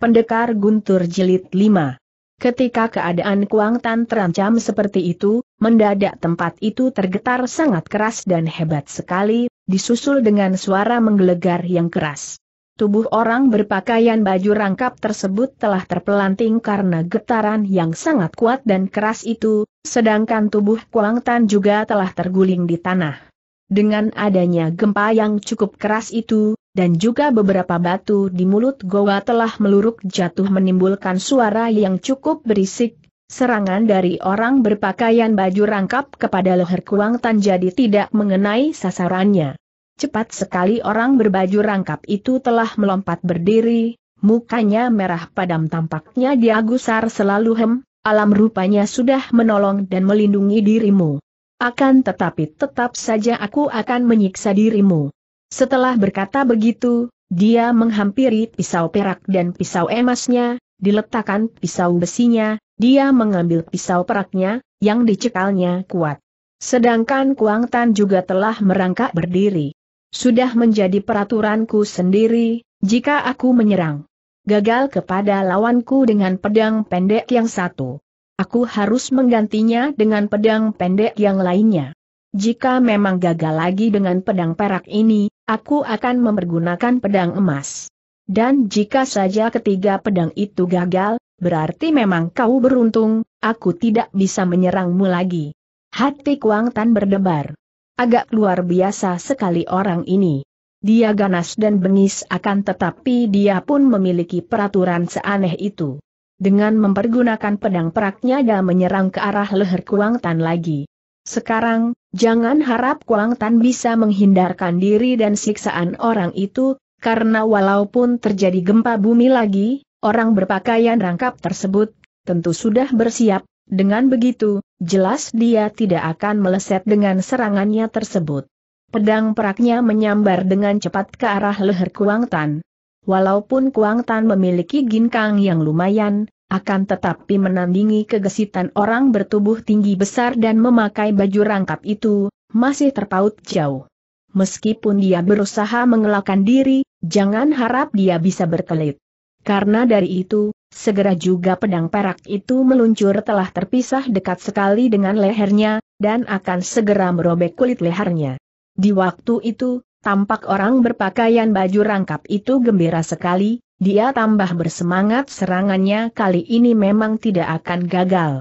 Pendekar Guntur Jilid 5 Ketika keadaan Kuang Tan terancam seperti itu, mendadak tempat itu tergetar sangat keras dan hebat sekali, disusul dengan suara menggelegar yang keras. Tubuh orang berpakaian baju rangkap tersebut telah terpelanting karena getaran yang sangat kuat dan keras itu, sedangkan tubuh Kuang Tan juga telah terguling di tanah. Dengan adanya gempa yang cukup keras itu, dan juga beberapa batu di mulut goa telah meluruk jatuh menimbulkan suara yang cukup berisik, serangan dari orang berpakaian baju rangkap kepada leher Kuang Tan jadi tidak mengenai sasarannya. Cepat sekali orang berbaju rangkap itu telah melompat berdiri, mukanya merah padam tampaknya dia gusar selalu hem, alam rupanya sudah menolong dan melindungi dirimu. Akan tetapi tetap saja aku akan menyiksa dirimu. Setelah berkata begitu, dia menghampiri pisau perak dan pisau emasnya, diletakkan pisau besinya, dia mengambil pisau peraknya, yang dicekalnya kuat. Sedangkan Kuang Tan juga telah merangkak berdiri. Sudah menjadi peraturanku sendiri, jika aku menyerang. Gagal kepada lawanku dengan pedang pendek yang satu. Aku harus menggantinya dengan pedang pendek yang lainnya. Jika memang gagal lagi dengan pedang perak ini, aku akan mempergunakan pedang emas. Dan jika saja ketiga pedang itu gagal, berarti memang kau beruntung, aku tidak bisa menyerangmu lagi. Hati Kuang Tan berdebar. Agak luar biasa sekali orang ini. Dia ganas dan bengis akan tetapi dia pun memiliki peraturan seaneh itu. Dengan mempergunakan pedang peraknya dia menyerang ke arah leher Kuang Tan lagi. Sekarang, Jangan harap Kuang Tan bisa menghindarkan diri dan siksaan orang itu, karena walaupun terjadi gempa bumi lagi, orang berpakaian rangkap tersebut, tentu sudah bersiap, dengan begitu, jelas dia tidak akan meleset dengan serangannya tersebut. Pedang peraknya menyambar dengan cepat ke arah leher Kuang Tan. Walaupun Kuang Tan memiliki ginkang yang lumayan, akan tetapi menandingi kegesitan orang bertubuh tinggi besar dan memakai baju rangkap itu, masih terpaut jauh. Meskipun dia berusaha mengelakkan diri, jangan harap dia bisa berkelit. Karena dari itu, segera juga pedang perak itu meluncur telah terpisah dekat sekali dengan lehernya, dan akan segera merobek kulit lehernya. Di waktu itu, tampak orang berpakaian baju rangkap itu gembira sekali, dia tambah bersemangat serangannya kali ini memang tidak akan gagal.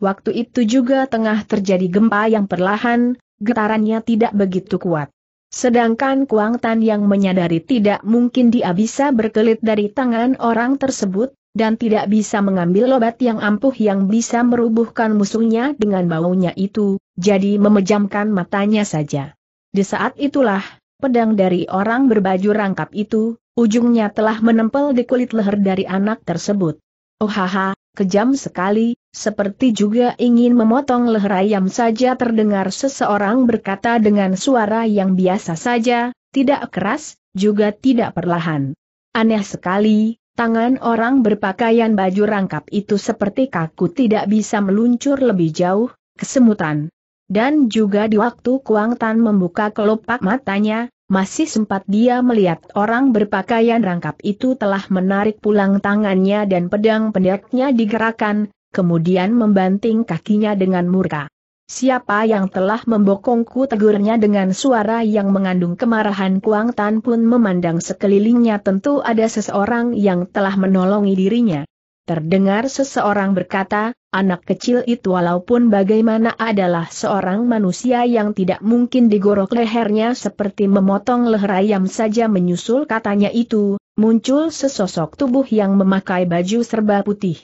Waktu itu juga tengah terjadi gempa yang perlahan, getarannya tidak begitu kuat. Sedangkan Kuang Tan yang menyadari tidak mungkin dia bisa berkelit dari tangan orang tersebut, dan tidak bisa mengambil obat yang ampuh yang bisa merubuhkan musuhnya dengan baunya itu, jadi memejamkan matanya saja. Di saat itulah, pedang dari orang berbaju rangkap itu, Ujungnya telah menempel di kulit leher dari anak tersebut. Oh haha, kejam sekali, seperti juga ingin memotong leher ayam saja terdengar seseorang berkata dengan suara yang biasa saja, tidak keras, juga tidak perlahan. Aneh sekali, Tangan orang berpakaian baju rangkap itu seperti kaku tidak bisa meluncur lebih jauh, kesemutan. Dan juga di waktu Kuang Tan membuka kelopak matanya, masih sempat dia melihat orang berpakaian rangkap itu telah menarik pulang tangannya dan pedang pendeknya digerakkan, kemudian membanting kakinya dengan murka. Siapa yang telah membokongku tegurnya dengan suara yang mengandung kemarahan Kuang Tan pun memandang sekelilingnya tentu ada seseorang yang telah menolongi dirinya. Terdengar seseorang berkata, Anak kecil itu walaupun bagaimana adalah seorang manusia yang tidak mungkin digorok lehernya seperti memotong leher ayam saja menyusul katanya itu, muncul sesosok tubuh yang memakai baju serba putih.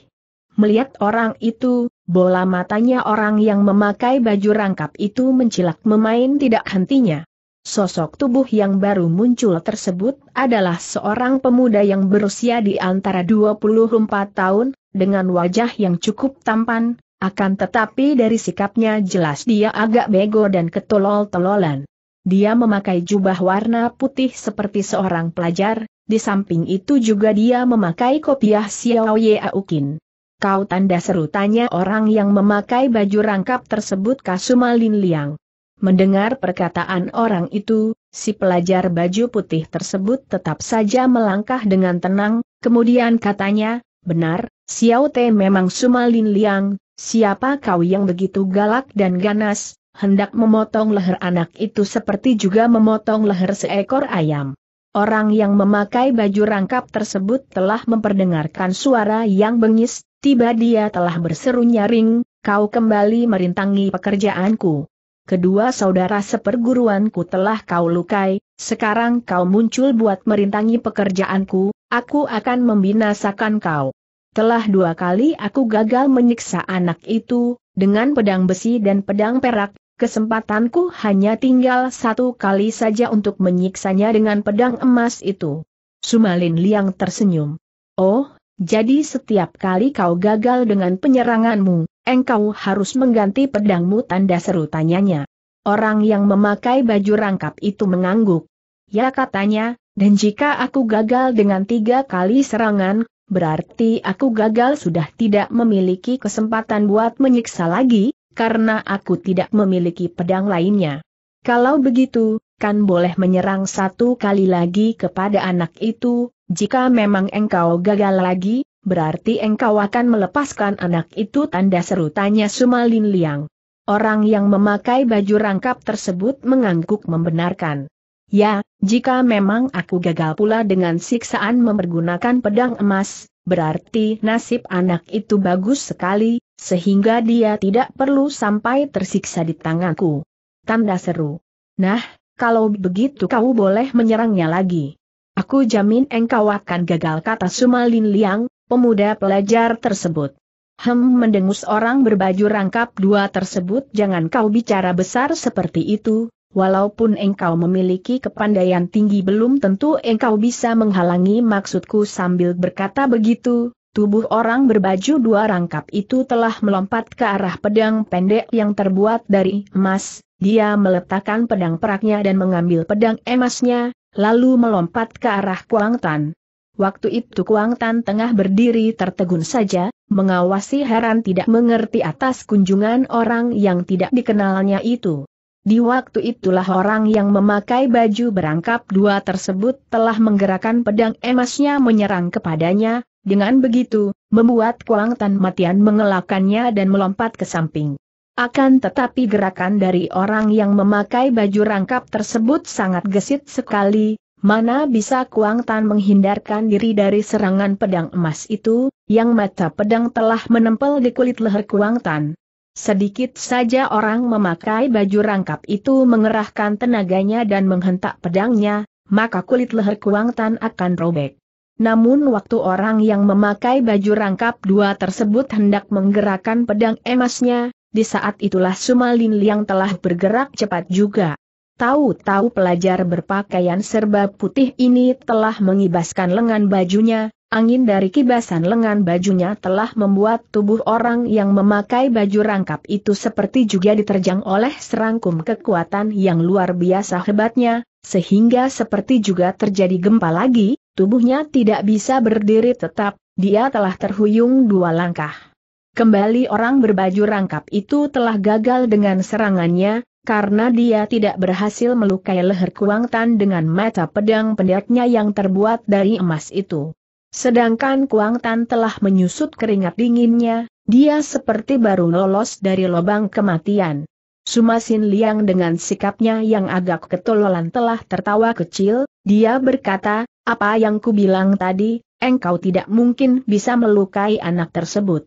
Melihat orang itu, bola matanya orang yang memakai baju rangkap itu mencilak memain tidak hentinya. Sosok tubuh yang baru muncul tersebut adalah seorang pemuda yang berusia di antara 24 tahun, dengan wajah yang cukup tampan, akan tetapi dari sikapnya jelas dia agak bego dan ketolol-telolan. Dia memakai jubah warna putih seperti seorang pelajar, di samping itu juga dia memakai kopiah Xiao Ye Aukin. Kau tanda seru tanya orang yang memakai baju rangkap tersebut Kasuma Lin Liang. Mendengar perkataan orang itu, si pelajar baju putih tersebut tetap saja melangkah dengan tenang, kemudian katanya, benar, Xiao Te memang Sumalin Liang, siapa kau yang begitu galak dan ganas, hendak memotong leher anak itu seperti juga memotong leher seekor ayam. Orang yang memakai baju rangkap tersebut telah memperdengarkan suara yang bengis, tiba dia telah berseru nyaring, kau kembali merintangi pekerjaanku kedua saudara seperguruanku telah kau lukai, sekarang kau muncul buat merintangi pekerjaanku, aku akan membinasakan kau. Telah dua kali aku gagal menyiksa anak itu, dengan pedang besi dan pedang perak, kesempatanku hanya tinggal satu kali saja untuk menyiksanya dengan pedang emas itu. Sumalin Liang tersenyum. Oh, jadi setiap kali kau gagal dengan penyeranganmu, Engkau harus mengganti pedangmu tanda seru tanyanya. Orang yang memakai baju rangkap itu mengangguk. Ya katanya, dan jika aku gagal dengan tiga kali serangan, berarti aku gagal sudah tidak memiliki kesempatan buat menyiksa lagi, karena aku tidak memiliki pedang lainnya. Kalau begitu, kan boleh menyerang satu kali lagi kepada anak itu, jika memang engkau gagal lagi, berarti engkau akan melepaskan anak itu tanda seru tanya Sumalin Liang. Orang yang memakai baju rangkap tersebut mengangguk membenarkan. Ya, jika memang aku gagal pula dengan siksaan mempergunakan pedang emas, berarti nasib anak itu bagus sekali, sehingga dia tidak perlu sampai tersiksa di tanganku. Tanda seru. Nah, kalau begitu kau boleh menyerangnya lagi. Aku jamin engkau akan gagal kata Sumalin Liang, pemuda pelajar tersebut. Hem mendengus orang berbaju rangkap dua tersebut jangan kau bicara besar seperti itu, walaupun engkau memiliki kepandaian tinggi belum tentu engkau bisa menghalangi maksudku sambil berkata begitu, tubuh orang berbaju dua rangkap itu telah melompat ke arah pedang pendek yang terbuat dari emas, dia meletakkan pedang peraknya dan mengambil pedang emasnya, lalu melompat ke arah Kuang Tan. Waktu itu Kuang Tan tengah berdiri tertegun saja, mengawasi heran tidak mengerti atas kunjungan orang yang tidak dikenalnya itu. Di waktu itulah orang yang memakai baju berangkap dua tersebut telah menggerakkan pedang emasnya menyerang kepadanya, dengan begitu, membuat Kuang Tan Matian mengelakannya dan melompat ke samping. Akan tetapi gerakan dari orang yang memakai baju rangkap tersebut sangat gesit sekali, Mana bisa Kuang Tan menghindarkan diri dari serangan pedang emas itu, yang mata pedang telah menempel di kulit leher Kuang Tan. Sedikit saja orang memakai baju rangkap itu mengerahkan tenaganya dan menghentak pedangnya, maka kulit leher Kuang Tan akan robek. Namun waktu orang yang memakai baju rangkap dua tersebut hendak menggerakkan pedang emasnya, di saat itulah Sumalin Liang telah bergerak cepat juga. Tahu-tahu pelajar berpakaian serba putih ini telah mengibaskan lengan bajunya, angin dari kibasan lengan bajunya telah membuat tubuh orang yang memakai baju rangkap itu seperti juga diterjang oleh serangkum kekuatan yang luar biasa hebatnya, sehingga seperti juga terjadi gempa lagi, tubuhnya tidak bisa berdiri tetap, dia telah terhuyung dua langkah. Kembali orang berbaju rangkap itu telah gagal dengan serangannya, karena dia tidak berhasil melukai leher Kuang Tan dengan mata pedang pendeknya yang terbuat dari emas itu. Sedangkan Kuang Tan telah menyusut keringat dinginnya, dia seperti baru lolos dari lubang kematian. Sumasin Liang dengan sikapnya yang agak ketololan telah tertawa kecil, dia berkata, apa yang kubilang tadi, engkau tidak mungkin bisa melukai anak tersebut.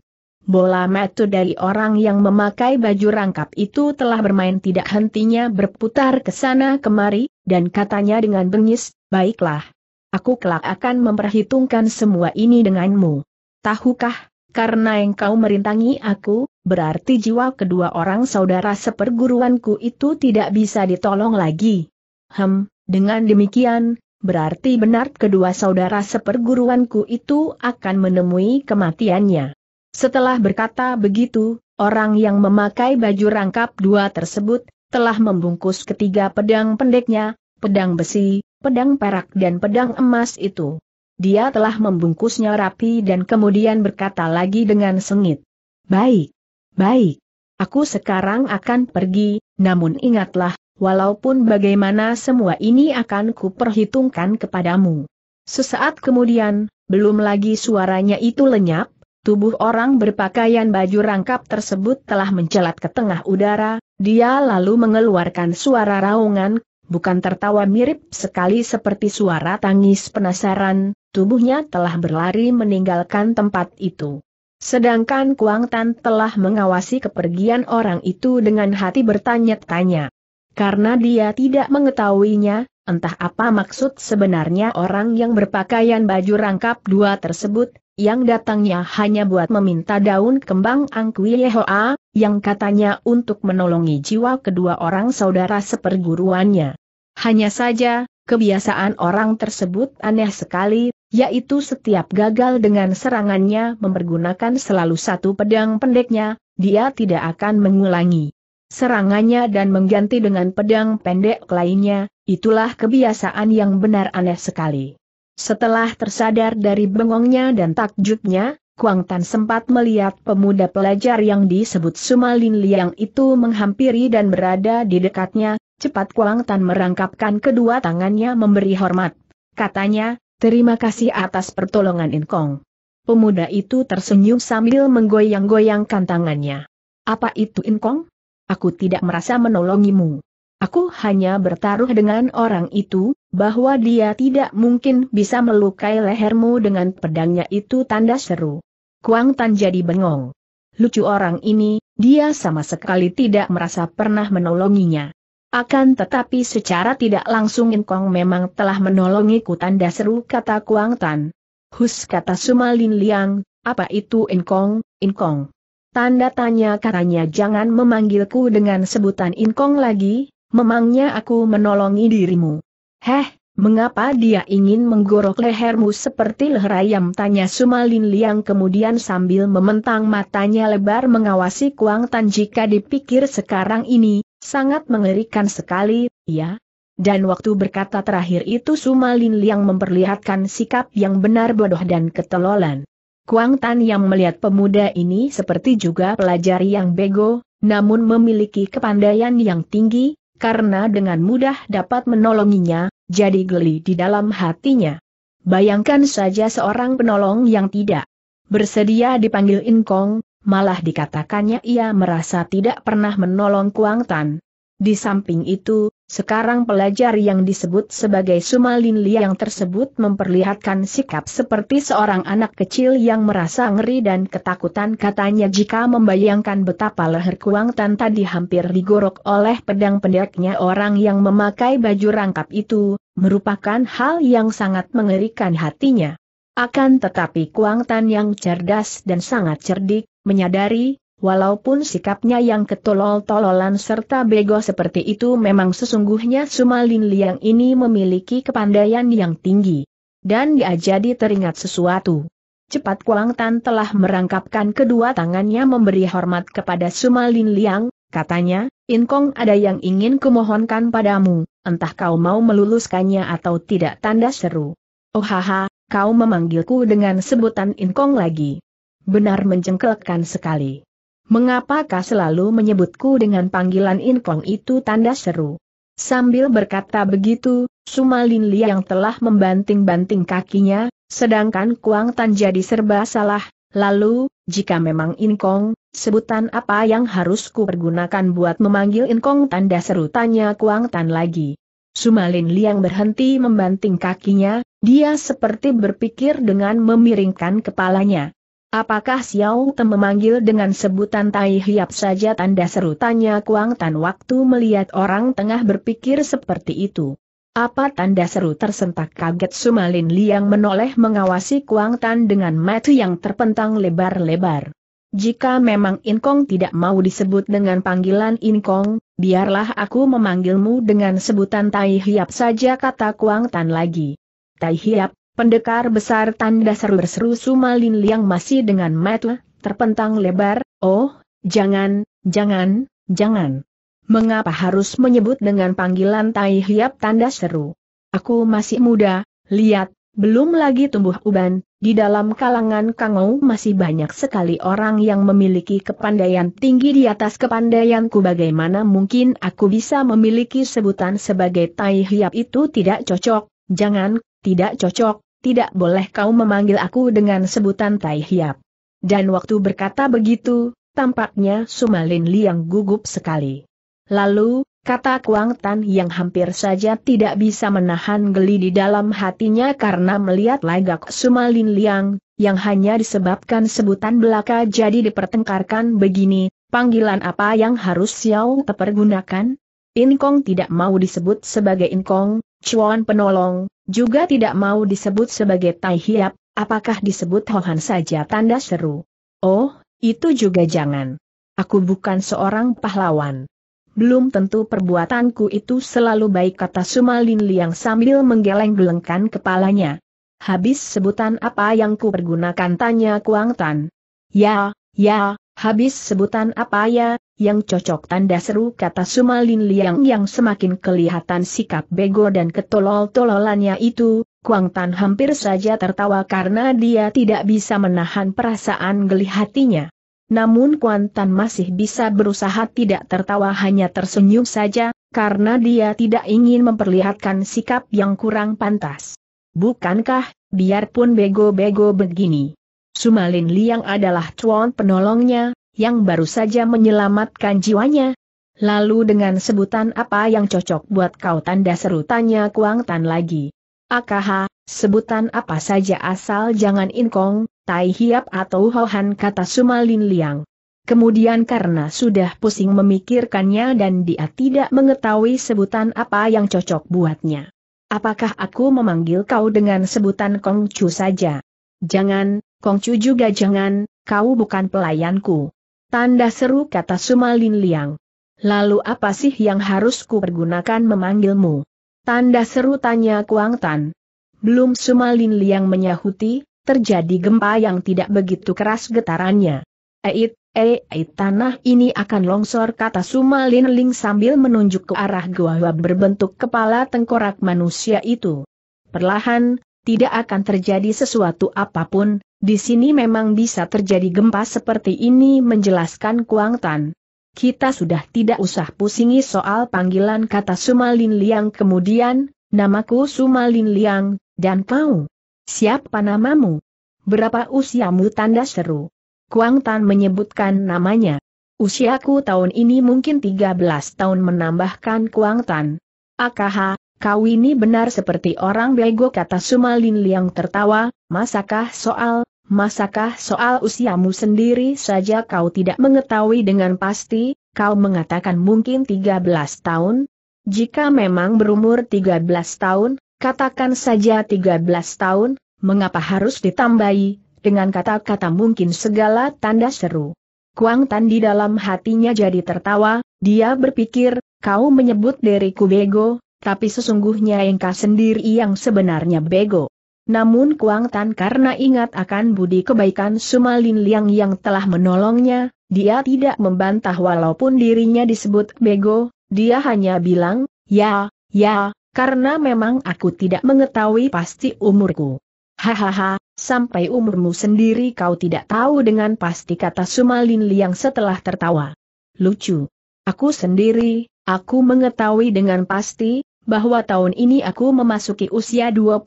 Bola metu dari orang yang memakai baju rangkap itu telah bermain tidak hentinya berputar ke sana kemari, dan katanya dengan bengis, baiklah. Aku kelak akan memperhitungkan semua ini denganmu. Tahukah, karena engkau merintangi aku, berarti jiwa kedua orang saudara seperguruanku itu tidak bisa ditolong lagi. Hem, dengan demikian, berarti benar kedua saudara seperguruanku itu akan menemui kematiannya. Setelah berkata begitu, orang yang memakai baju rangkap dua tersebut, telah membungkus ketiga pedang pendeknya, pedang besi, pedang perak dan pedang emas itu. Dia telah membungkusnya rapi dan kemudian berkata lagi dengan sengit. Baik, baik. Aku sekarang akan pergi, namun ingatlah, walaupun bagaimana semua ini akan kuperhitungkan kepadamu. Sesaat kemudian, belum lagi suaranya itu lenyap, Tubuh orang berpakaian baju rangkap tersebut telah mencelat ke tengah udara, dia lalu mengeluarkan suara raungan, bukan tertawa mirip sekali seperti suara tangis penasaran, tubuhnya telah berlari meninggalkan tempat itu. Sedangkan Kuang Tan telah mengawasi kepergian orang itu dengan hati bertanya-tanya. Karena dia tidak mengetahuinya, Entah apa maksud sebenarnya orang yang berpakaian baju rangkap dua tersebut, yang datangnya hanya buat meminta daun kembang Angkui Yehoa, yang katanya untuk menolongi jiwa kedua orang saudara seperguruannya. Hanya saja, kebiasaan orang tersebut aneh sekali, yaitu setiap gagal dengan serangannya mempergunakan selalu satu pedang pendeknya, dia tidak akan mengulangi serangannya dan mengganti dengan pedang pendek lainnya, Itulah kebiasaan yang benar aneh sekali. Setelah tersadar dari bengongnya dan takjubnya, Kuang Tan sempat melihat pemuda pelajar yang disebut Sumalin Liang itu menghampiri dan berada di dekatnya, cepat Kuang Tan merangkapkan kedua tangannya memberi hormat. Katanya, terima kasih atas pertolongan Inkong. Pemuda itu tersenyum sambil menggoyang-goyangkan tangannya. Apa itu Inkong? Aku tidak merasa menolongimu. Aku hanya bertaruh dengan orang itu, bahwa dia tidak mungkin bisa melukai lehermu dengan pedangnya itu tanda seru. Kuang Tan jadi bengong. Lucu orang ini, dia sama sekali tidak merasa pernah menolonginya. Akan tetapi secara tidak langsung In Kong memang telah menolongiku tanda seru kata Kuang Tan. Hus kata Sumalin Liang, apa itu In Kong? In Kong. Tanda tanya katanya jangan memanggilku dengan sebutan In Kong lagi, Memangnya aku menolongi dirimu? Heh, mengapa dia ingin menggorok lehermu seperti leher ayam? Tanya Sumalin Liang kemudian sambil mementang matanya lebar mengawasi Kuang Tan jika dipikir sekarang ini, sangat mengerikan sekali, ya. Dan waktu berkata terakhir itu Sumalin Liang memperlihatkan sikap yang benar bodoh dan ketelolan. Kuang Tan yang melihat pemuda ini seperti juga pelajari yang bego, namun memiliki kepandaian yang tinggi, karena dengan mudah dapat menolonginya, jadi geli di dalam hatinya. Bayangkan saja seorang penolong yang tidak bersedia dipanggil Inkong, malah dikatakannya ia merasa tidak pernah menolong Kuang Tan. Di samping itu, sekarang pelajar yang disebut sebagai Sumalin Liang tersebut memperlihatkan sikap seperti seorang anak kecil yang merasa ngeri dan ketakutan katanya jika membayangkan betapa leher Kuang Tan tadi hampir digorok oleh pedang pendeknya orang yang memakai baju rangkap itu, merupakan hal yang sangat mengerikan hatinya. Akan tetapi Kuang Tan yang cerdas dan sangat cerdik, menyadari Walaupun sikapnya yang ketolol-tololan serta bego seperti itu memang sesungguhnya Sumalin Liang ini memiliki kepandaian yang tinggi. Dan dia jadi teringat sesuatu. Cepat Kuang Tan telah merangkapkan kedua tangannya memberi hormat kepada Sumalin Liang, katanya, Inkong ada yang ingin kumohonkan padamu, entah kau mau meluluskannya atau tidak tanda seru. Oh haha, kau memanggilku dengan sebutan Inkong lagi. Benar menjengkelkan sekali. Mengapakah selalu menyebutku dengan panggilan Inkong itu tanda seru? Sambil berkata begitu, Sumalin Li yang telah membanting-banting kakinya, sedangkan Kuang Tan jadi serba salah, lalu, jika memang Inkong, sebutan apa yang harus ku pergunakan buat memanggil Inkong tanda seru tanya Kuang Tan lagi. Sumalin Liang berhenti membanting kakinya, dia seperti berpikir dengan memiringkan kepalanya. Apakah Xiao Tem memanggil dengan sebutan Tai Hiap saja tanda seru tanya Kuang Tan waktu melihat orang tengah berpikir seperti itu. Apa tanda seru tersentak kaget Sumalin Liang menoleh mengawasi Kuang Tan dengan mata yang terpentang lebar-lebar. Jika memang Inkong tidak mau disebut dengan panggilan Inkong, biarlah aku memanggilmu dengan sebutan Tai Hiap saja kata Kuang Tan lagi. Tai Hiap, Pendekar besar tanda seru berseru Sumalin Liang masih dengan mata, terpentang lebar, oh, jangan, jangan, jangan. Mengapa harus menyebut dengan panggilan Tai Hiap tanda seru? Aku masih muda, lihat, belum lagi tumbuh uban, di dalam kalangan Kangau masih banyak sekali orang yang memiliki kepandaian tinggi di atas kepandaianku bagaimana mungkin aku bisa memiliki sebutan sebagai tai hiap itu tidak cocok, jangan, tidak cocok, tidak boleh kau memanggil aku dengan sebutan Tai Hiap. Dan waktu berkata begitu, tampaknya Sumalin Liang gugup sekali. Lalu, kata Kuang Tan yang hampir saja tidak bisa menahan geli di dalam hatinya karena melihat lagak Sumalin Liang, yang hanya disebabkan sebutan belaka jadi dipertengkarkan begini, panggilan apa yang harus Xiao tepergunakan? Inkong tidak mau disebut sebagai Inkong, Chuan penolong, juga tidak mau disebut sebagai Tai Hiap, apakah disebut Hohan saja tanda seru? Oh, itu juga jangan. Aku bukan seorang pahlawan. Belum tentu perbuatanku itu selalu baik kata Sumalin Liang sambil menggeleng-gelengkan kepalanya. Habis sebutan apa yang ku pergunakan tanya Kuang Tan. Ya, ya, habis sebutan apa ya, yang cocok tanda seru kata Sumalin Liang yang semakin kelihatan sikap bego dan ketolol-tololannya itu, Kuang Tan hampir saja tertawa karena dia tidak bisa menahan perasaan geli hatinya. Namun Kuang Tan masih bisa berusaha tidak tertawa hanya tersenyum saja, karena dia tidak ingin memperlihatkan sikap yang kurang pantas. Bukankah, biarpun bego-bego begini. Sumalin Liang adalah cuan penolongnya, yang baru saja menyelamatkan jiwanya. Lalu dengan sebutan apa yang cocok buat kau tanda seru tanya Kuang Tan lagi. Akaha, sebutan apa saja asal jangan inkong, tai hiap atau hohan kata Sumalin Liang. Kemudian karena sudah pusing memikirkannya dan dia tidak mengetahui sebutan apa yang cocok buatnya. Apakah aku memanggil kau dengan sebutan Kongcu saja? Jangan, Kongcu juga jangan, kau bukan pelayanku. Tanda seru kata Sumalin Liang. Lalu apa sih yang harus kupergunakan memanggilmu? Tanda seru tanya Kuang Tan. Belum Sumalin Liang menyahuti, terjadi gempa yang tidak begitu keras getarannya. Eit, eit, tanah ini akan longsor kata Sumalin Ling sambil menunjuk ke arah gua berbentuk kepala tengkorak manusia itu. Perlahan, tidak akan terjadi sesuatu apapun, di sini memang bisa terjadi gempa seperti ini menjelaskan Kuang Tan. Kita sudah tidak usah pusingi soal panggilan kata Sumalin Liang kemudian, namaku Sumalin Liang, dan kau? Siapa namamu? Berapa usiamu tanda seru? Kuang Tan menyebutkan namanya. Usiaku tahun ini mungkin 13 tahun menambahkan Kuang Tan. Akaha, Kau ini benar seperti orang bego kata Sumalin Liang tertawa, masakah soal, masakah soal usiamu sendiri saja kau tidak mengetahui dengan pasti, kau mengatakan mungkin 13 tahun? Jika memang berumur 13 tahun, katakan saja 13 tahun, mengapa harus ditambahi, dengan kata-kata mungkin segala tanda seru. Kuang Tan di dalam hatinya jadi tertawa, dia berpikir, kau menyebut diriku bego, tapi sesungguhnya engkau sendiri yang sebenarnya bego. Namun Kuang Tan karena ingat akan budi kebaikan Sumalin Liang yang telah menolongnya, dia tidak membantah walaupun dirinya disebut bego, dia hanya bilang, ya, ya, karena memang aku tidak mengetahui pasti umurku. Hahaha, sampai umurmu sendiri kau tidak tahu dengan pasti kata Sumalin Liang setelah tertawa. Lucu. Aku sendiri, aku mengetahui dengan pasti, bahwa tahun ini aku memasuki usia 25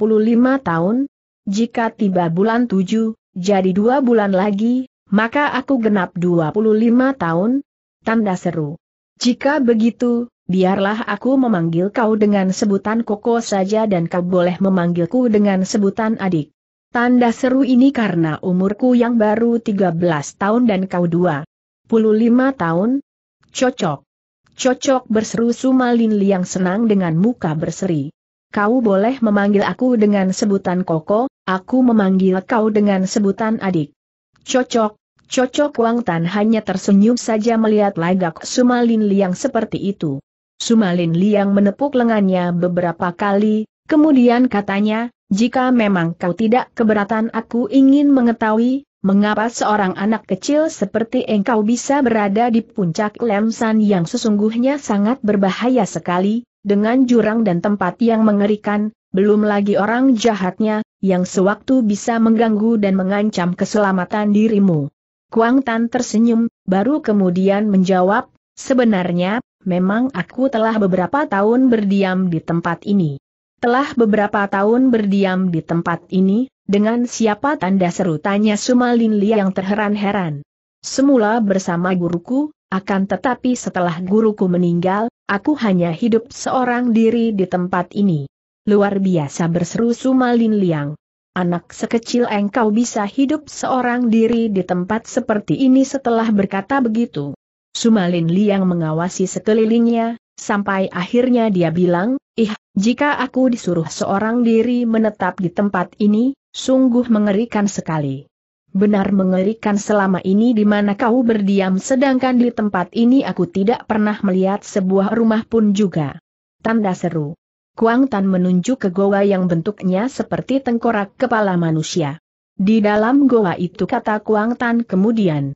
tahun, jika tiba bulan 7, jadi dua bulan lagi, maka aku genap 25 tahun, tanda seru. Jika begitu, biarlah aku memanggil kau dengan sebutan koko saja dan kau boleh memanggilku dengan sebutan adik. Tanda seru ini karena umurku yang baru 13 tahun dan kau 25 tahun, cocok. Cocok berseru Sumalin Liang senang dengan muka berseri. Kau boleh memanggil aku dengan sebutan koko, aku memanggil kau dengan sebutan adik. Cocok, cocok Wang Tan hanya tersenyum saja melihat lagak Sumalin Liang seperti itu. Sumalin Liang menepuk lengannya beberapa kali, kemudian katanya, jika memang kau tidak keberatan aku ingin mengetahui, Mengapa seorang anak kecil seperti engkau bisa berada di puncak lemsan yang sesungguhnya sangat berbahaya sekali, dengan jurang dan tempat yang mengerikan, belum lagi orang jahatnya, yang sewaktu bisa mengganggu dan mengancam keselamatan dirimu. Kuang Tan tersenyum, baru kemudian menjawab, sebenarnya, memang aku telah beberapa tahun berdiam di tempat ini. Telah beberapa tahun berdiam di tempat ini, dengan siapa tanda seru tanya Sumalin Li yang terheran-heran. Semula bersama guruku, akan tetapi setelah guruku meninggal, aku hanya hidup seorang diri di tempat ini. Luar biasa berseru Sumalin Liang. Anak sekecil engkau bisa hidup seorang diri di tempat seperti ini setelah berkata begitu. Sumalin Liang mengawasi sekelilingnya, sampai akhirnya dia bilang, ih, jika aku disuruh seorang diri menetap di tempat ini, sungguh mengerikan sekali. Benar mengerikan selama ini di mana kau berdiam sedangkan di tempat ini aku tidak pernah melihat sebuah rumah pun juga. Tanda seru. Kuang Tan menunjuk ke goa yang bentuknya seperti tengkorak kepala manusia. Di dalam goa itu kata Kuang Tan kemudian.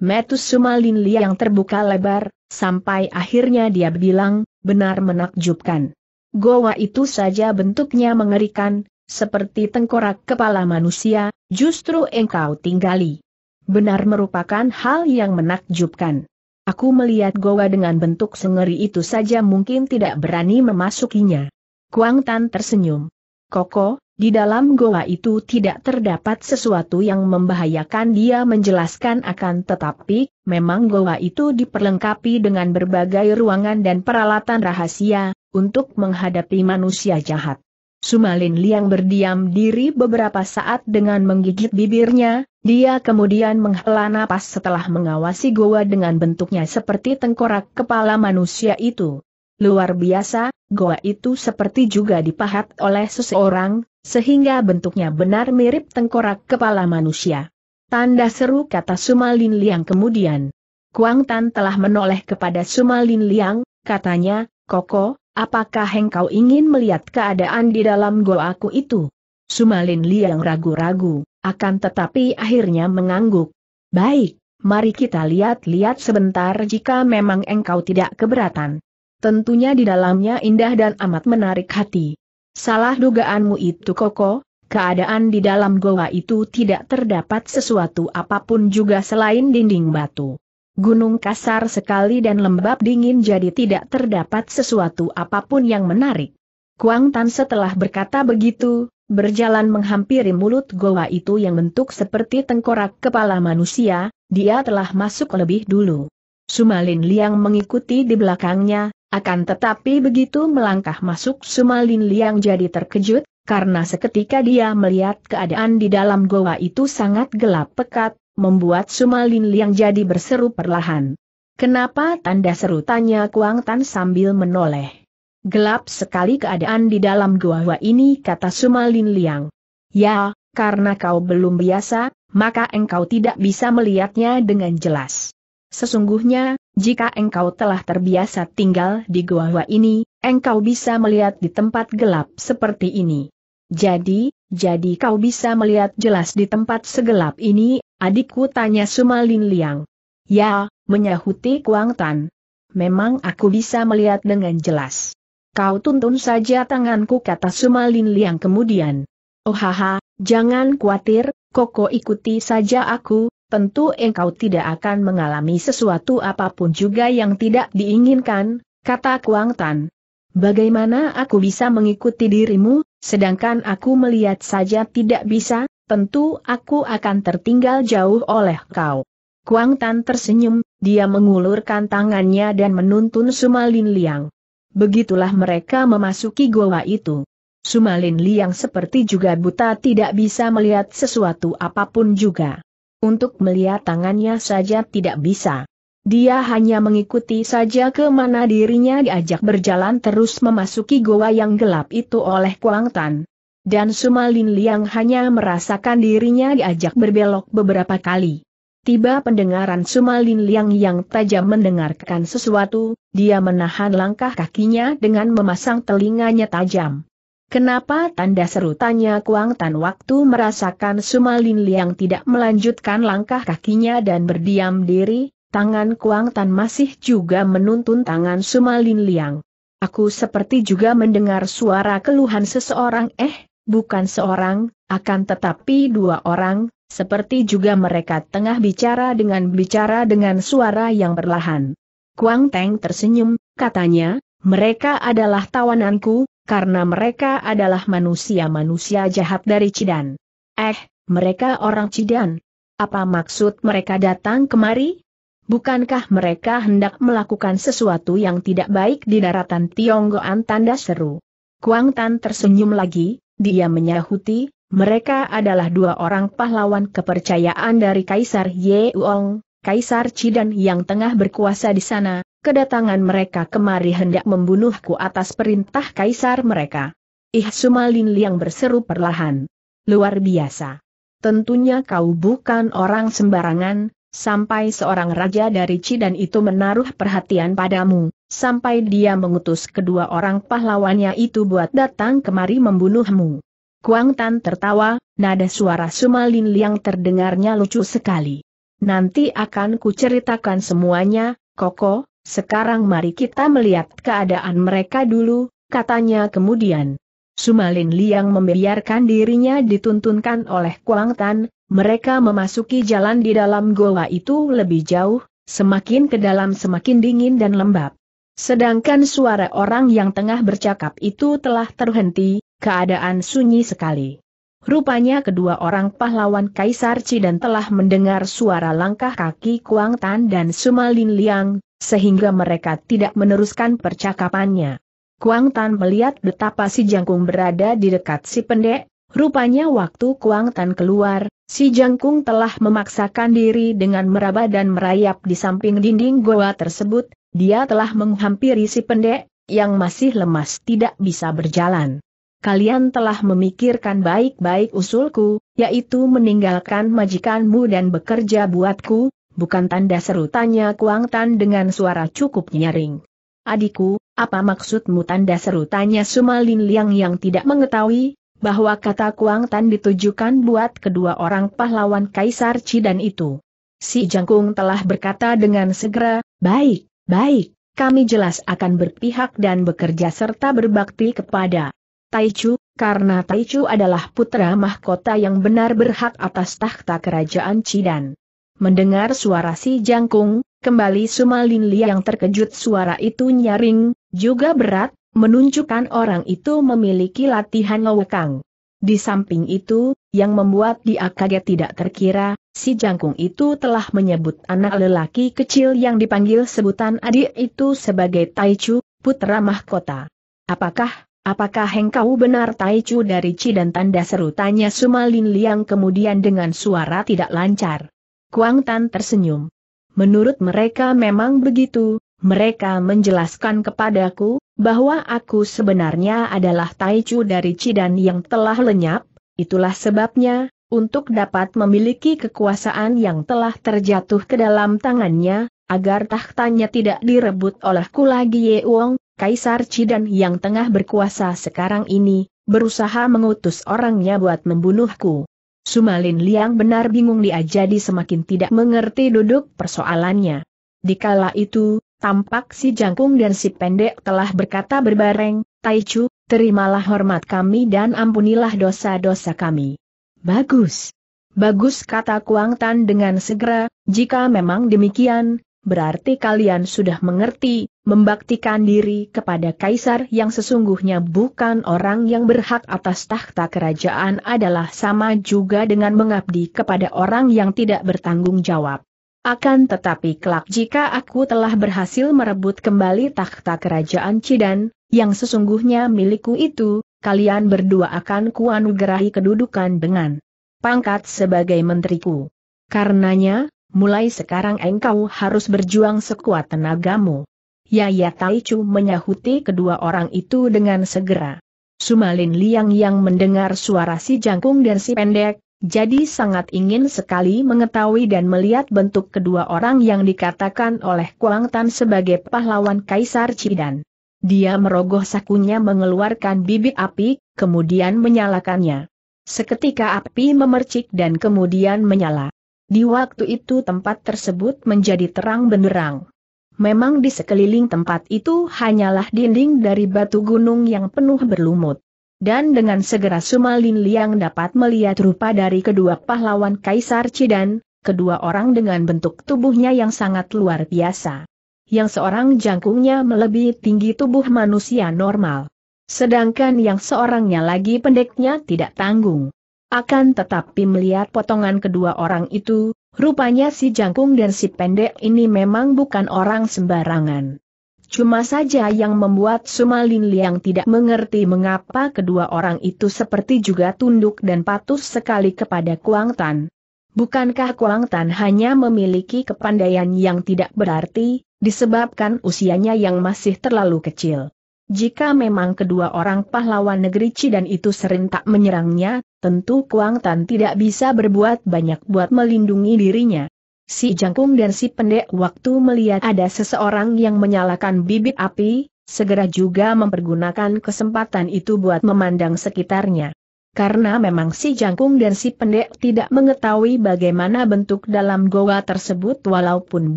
Metus Sumalin yang terbuka lebar, sampai akhirnya dia bilang, benar menakjubkan. Goa itu saja bentuknya mengerikan, seperti tengkorak kepala manusia, justru engkau tinggali. Benar merupakan hal yang menakjubkan. Aku melihat goa dengan bentuk sengeri itu saja mungkin tidak berani memasukinya. Kuang Tan tersenyum. Koko, di dalam goa itu tidak terdapat sesuatu yang membahayakan dia menjelaskan akan tetapi, memang goa itu diperlengkapi dengan berbagai ruangan dan peralatan rahasia, untuk menghadapi manusia jahat. Sumalin Liang berdiam diri beberapa saat dengan menggigit bibirnya, dia kemudian menghela napas setelah mengawasi goa dengan bentuknya seperti tengkorak kepala manusia itu. Luar biasa, goa itu seperti juga dipahat oleh seseorang, sehingga bentuknya benar mirip tengkorak kepala manusia. Tanda seru kata Sumalin Liang kemudian. Kuang Tan telah menoleh kepada Sumalin Liang, katanya, Koko, apakah engkau ingin melihat keadaan di dalam goa aku itu? Sumalin Liang ragu-ragu, akan tetapi akhirnya mengangguk. Baik, mari kita lihat-lihat sebentar jika memang engkau tidak keberatan. Tentunya di dalamnya indah dan amat menarik hati. Salah dugaanmu itu Koko, keadaan di dalam goa itu tidak terdapat sesuatu apapun juga selain dinding batu. Gunung kasar sekali dan lembab dingin jadi tidak terdapat sesuatu apapun yang menarik. Kuang Tan setelah berkata begitu, berjalan menghampiri mulut goa itu yang bentuk seperti tengkorak kepala manusia, dia telah masuk lebih dulu. Sumalin Liang mengikuti di belakangnya, akan tetapi begitu melangkah masuk Sumalin Liang jadi terkejut, karena seketika dia melihat keadaan di dalam goa itu sangat gelap pekat, membuat Sumalin Liang jadi berseru perlahan. Kenapa tanda seru tanya Kuang Tan sambil menoleh. Gelap sekali keadaan di dalam goa ini kata Sumalin Liang. Ya, karena kau belum biasa, maka engkau tidak bisa melihatnya dengan jelas. Sesungguhnya, jika engkau telah terbiasa tinggal di gua-gua ini, engkau bisa melihat di tempat gelap seperti ini. Jadi, jadi kau bisa melihat jelas di tempat segelap ini, adikku tanya Sumalin Liang. Ya, menyahuti Kuang Tan. Memang aku bisa melihat dengan jelas. Kau tuntun saja tanganku kata Sumalin Liang kemudian. Oh haha, jangan khawatir, Koko ikuti saja aku, tentu engkau tidak akan mengalami sesuatu apapun juga yang tidak diinginkan, kata Kuang Tan. Bagaimana aku bisa mengikuti dirimu, sedangkan aku melihat saja tidak bisa, tentu aku akan tertinggal jauh oleh kau. Kuang Tan tersenyum, dia mengulurkan tangannya dan menuntun Sumalin Liang. Begitulah mereka memasuki goa itu. Sumalin Liang seperti juga buta tidak bisa melihat sesuatu apapun juga. Untuk melihat tangannya saja tidak bisa. Dia hanya mengikuti saja ke mana dirinya diajak berjalan terus memasuki goa yang gelap itu oleh Kuang Tan. Dan Sumalin Liang hanya merasakan dirinya diajak berbelok beberapa kali. Tiba pendengaran Sumalin Liang yang tajam mendengarkan sesuatu, dia menahan langkah kakinya dengan memasang telinganya tajam. Kenapa tanda seru tanya Kuang Tan waktu merasakan Sumalin Liang tidak melanjutkan langkah kakinya dan berdiam diri, tangan Kuang Tan masih juga menuntun tangan Sumalin Liang. Aku seperti juga mendengar suara keluhan seseorang eh, bukan seorang, akan tetapi dua orang, seperti juga mereka tengah bicara dengan bicara dengan suara yang berlahan. Kuang Teng tersenyum, katanya, mereka adalah tawananku, karena mereka adalah manusia-manusia jahat dari Cidan. Eh, mereka orang Cidan. Apa maksud mereka datang kemari? Bukankah mereka hendak melakukan sesuatu yang tidak baik di daratan Tionggoan tanda seru? Kuang Tan tersenyum lagi, dia menyahuti, mereka adalah dua orang pahlawan kepercayaan dari Kaisar Yeong, Kaisar Cidan yang tengah berkuasa di sana, kedatangan mereka kemari hendak membunuhku atas perintah kaisar mereka. Ih Sumalin Liang berseru perlahan. Luar biasa. Tentunya kau bukan orang sembarangan, sampai seorang raja dari Cidan itu menaruh perhatian padamu, sampai dia mengutus kedua orang pahlawannya itu buat datang kemari membunuhmu. Kuang Tan tertawa, nada suara Sumalin Liang terdengarnya lucu sekali nanti akan kuceritakan semuanya, Koko, sekarang mari kita melihat keadaan mereka dulu, katanya kemudian. Sumalin Liang membiarkan dirinya dituntunkan oleh Kuang Tan, mereka memasuki jalan di dalam goa itu lebih jauh, semakin ke dalam semakin dingin dan lembab. Sedangkan suara orang yang tengah bercakap itu telah terhenti, keadaan sunyi sekali. Rupanya kedua orang pahlawan Kaisar dan telah mendengar suara langkah kaki Kuang Tan dan Sumalin Liang, sehingga mereka tidak meneruskan percakapannya. Kuang Tan melihat betapa si jangkung berada di dekat si pendek, rupanya waktu Kuang Tan keluar, si jangkung telah memaksakan diri dengan meraba dan merayap di samping dinding goa tersebut, dia telah menghampiri si pendek, yang masih lemas tidak bisa berjalan kalian telah memikirkan baik-baik usulku, yaitu meninggalkan majikanmu dan bekerja buatku, bukan tanda seru tanya Kuang Tan dengan suara cukup nyaring. Adikku, apa maksudmu tanda seru tanya Sumalin Liang yang tidak mengetahui, bahwa kata Kuang Tan ditujukan buat kedua orang pahlawan Kaisar dan itu. Si Jangkung telah berkata dengan segera, baik, baik, kami jelas akan berpihak dan bekerja serta berbakti kepada Taichu, karena Taichu adalah putra mahkota yang benar berhak atas takhta kerajaan Cidan. Mendengar suara si jangkung, kembali Sumalin Li yang terkejut suara itu nyaring, juga berat, menunjukkan orang itu memiliki latihan lewekang. Di samping itu, yang membuat dia kaget tidak terkira, si jangkung itu telah menyebut anak lelaki kecil yang dipanggil sebutan adik itu sebagai Taichu, putra mahkota. Apakah Apakah engkau benar Taichu dari dan tanda seru tanya Sumalin Liang kemudian dengan suara tidak lancar. Kuang Tan tersenyum. Menurut mereka memang begitu, mereka menjelaskan kepadaku, bahwa aku sebenarnya adalah Taichu dari dan yang telah lenyap, itulah sebabnya, untuk dapat memiliki kekuasaan yang telah terjatuh ke dalam tangannya, agar tahtanya tidak direbut olehku lagi Ye Wong, Kaisar Cidan yang tengah berkuasa sekarang ini, berusaha mengutus orangnya buat membunuhku. Sumalin Liang benar bingung dia jadi semakin tidak mengerti duduk persoalannya. Di kala itu, tampak si jangkung dan si pendek telah berkata berbareng, Taichu, terimalah hormat kami dan ampunilah dosa-dosa kami. Bagus. Bagus kata Kuang Tan dengan segera, jika memang demikian, berarti kalian sudah mengerti, membaktikan diri kepada kaisar yang sesungguhnya bukan orang yang berhak atas tahta kerajaan adalah sama juga dengan mengabdi kepada orang yang tidak bertanggung jawab. Akan tetapi kelak jika aku telah berhasil merebut kembali tahta kerajaan Cidan, yang sesungguhnya milikku itu, kalian berdua akan kuanugerahi kedudukan dengan pangkat sebagai menteriku. Karenanya, mulai sekarang engkau harus berjuang sekuat tenagamu. Yaya Taichu menyahuti kedua orang itu dengan segera. Sumalin Liang yang mendengar suara si jangkung dan si pendek, jadi sangat ingin sekali mengetahui dan melihat bentuk kedua orang yang dikatakan oleh Kuang Tan sebagai pahlawan Kaisar Cidan. Dia merogoh sakunya mengeluarkan bibit api, kemudian menyalakannya. Seketika api memercik dan kemudian menyala. Di waktu itu tempat tersebut menjadi terang benderang. Memang di sekeliling tempat itu hanyalah dinding dari batu gunung yang penuh berlumut. Dan dengan segera Sumalin Liang dapat melihat rupa dari kedua pahlawan Kaisar Cidan, kedua orang dengan bentuk tubuhnya yang sangat luar biasa. Yang seorang jangkungnya melebihi tinggi tubuh manusia normal. Sedangkan yang seorangnya lagi pendeknya tidak tanggung. Akan tetapi melihat potongan kedua orang itu, rupanya si jangkung dan si pendek ini memang bukan orang sembarangan. Cuma saja yang membuat Sumalin Liang tidak mengerti mengapa kedua orang itu seperti juga tunduk dan patuh sekali kepada Kuang Tan. Bukankah Kuang Tan hanya memiliki kepandaian yang tidak berarti, disebabkan usianya yang masih terlalu kecil? Jika memang kedua orang pahlawan negeri Cidan itu serentak menyerangnya, tentu Kuang Tan tidak bisa berbuat banyak buat melindungi dirinya. Si jangkung dan si pendek waktu melihat ada seseorang yang menyalakan bibit api, segera juga mempergunakan kesempatan itu buat memandang sekitarnya karena memang si jangkung dan si pendek tidak mengetahui bagaimana bentuk dalam goa tersebut walaupun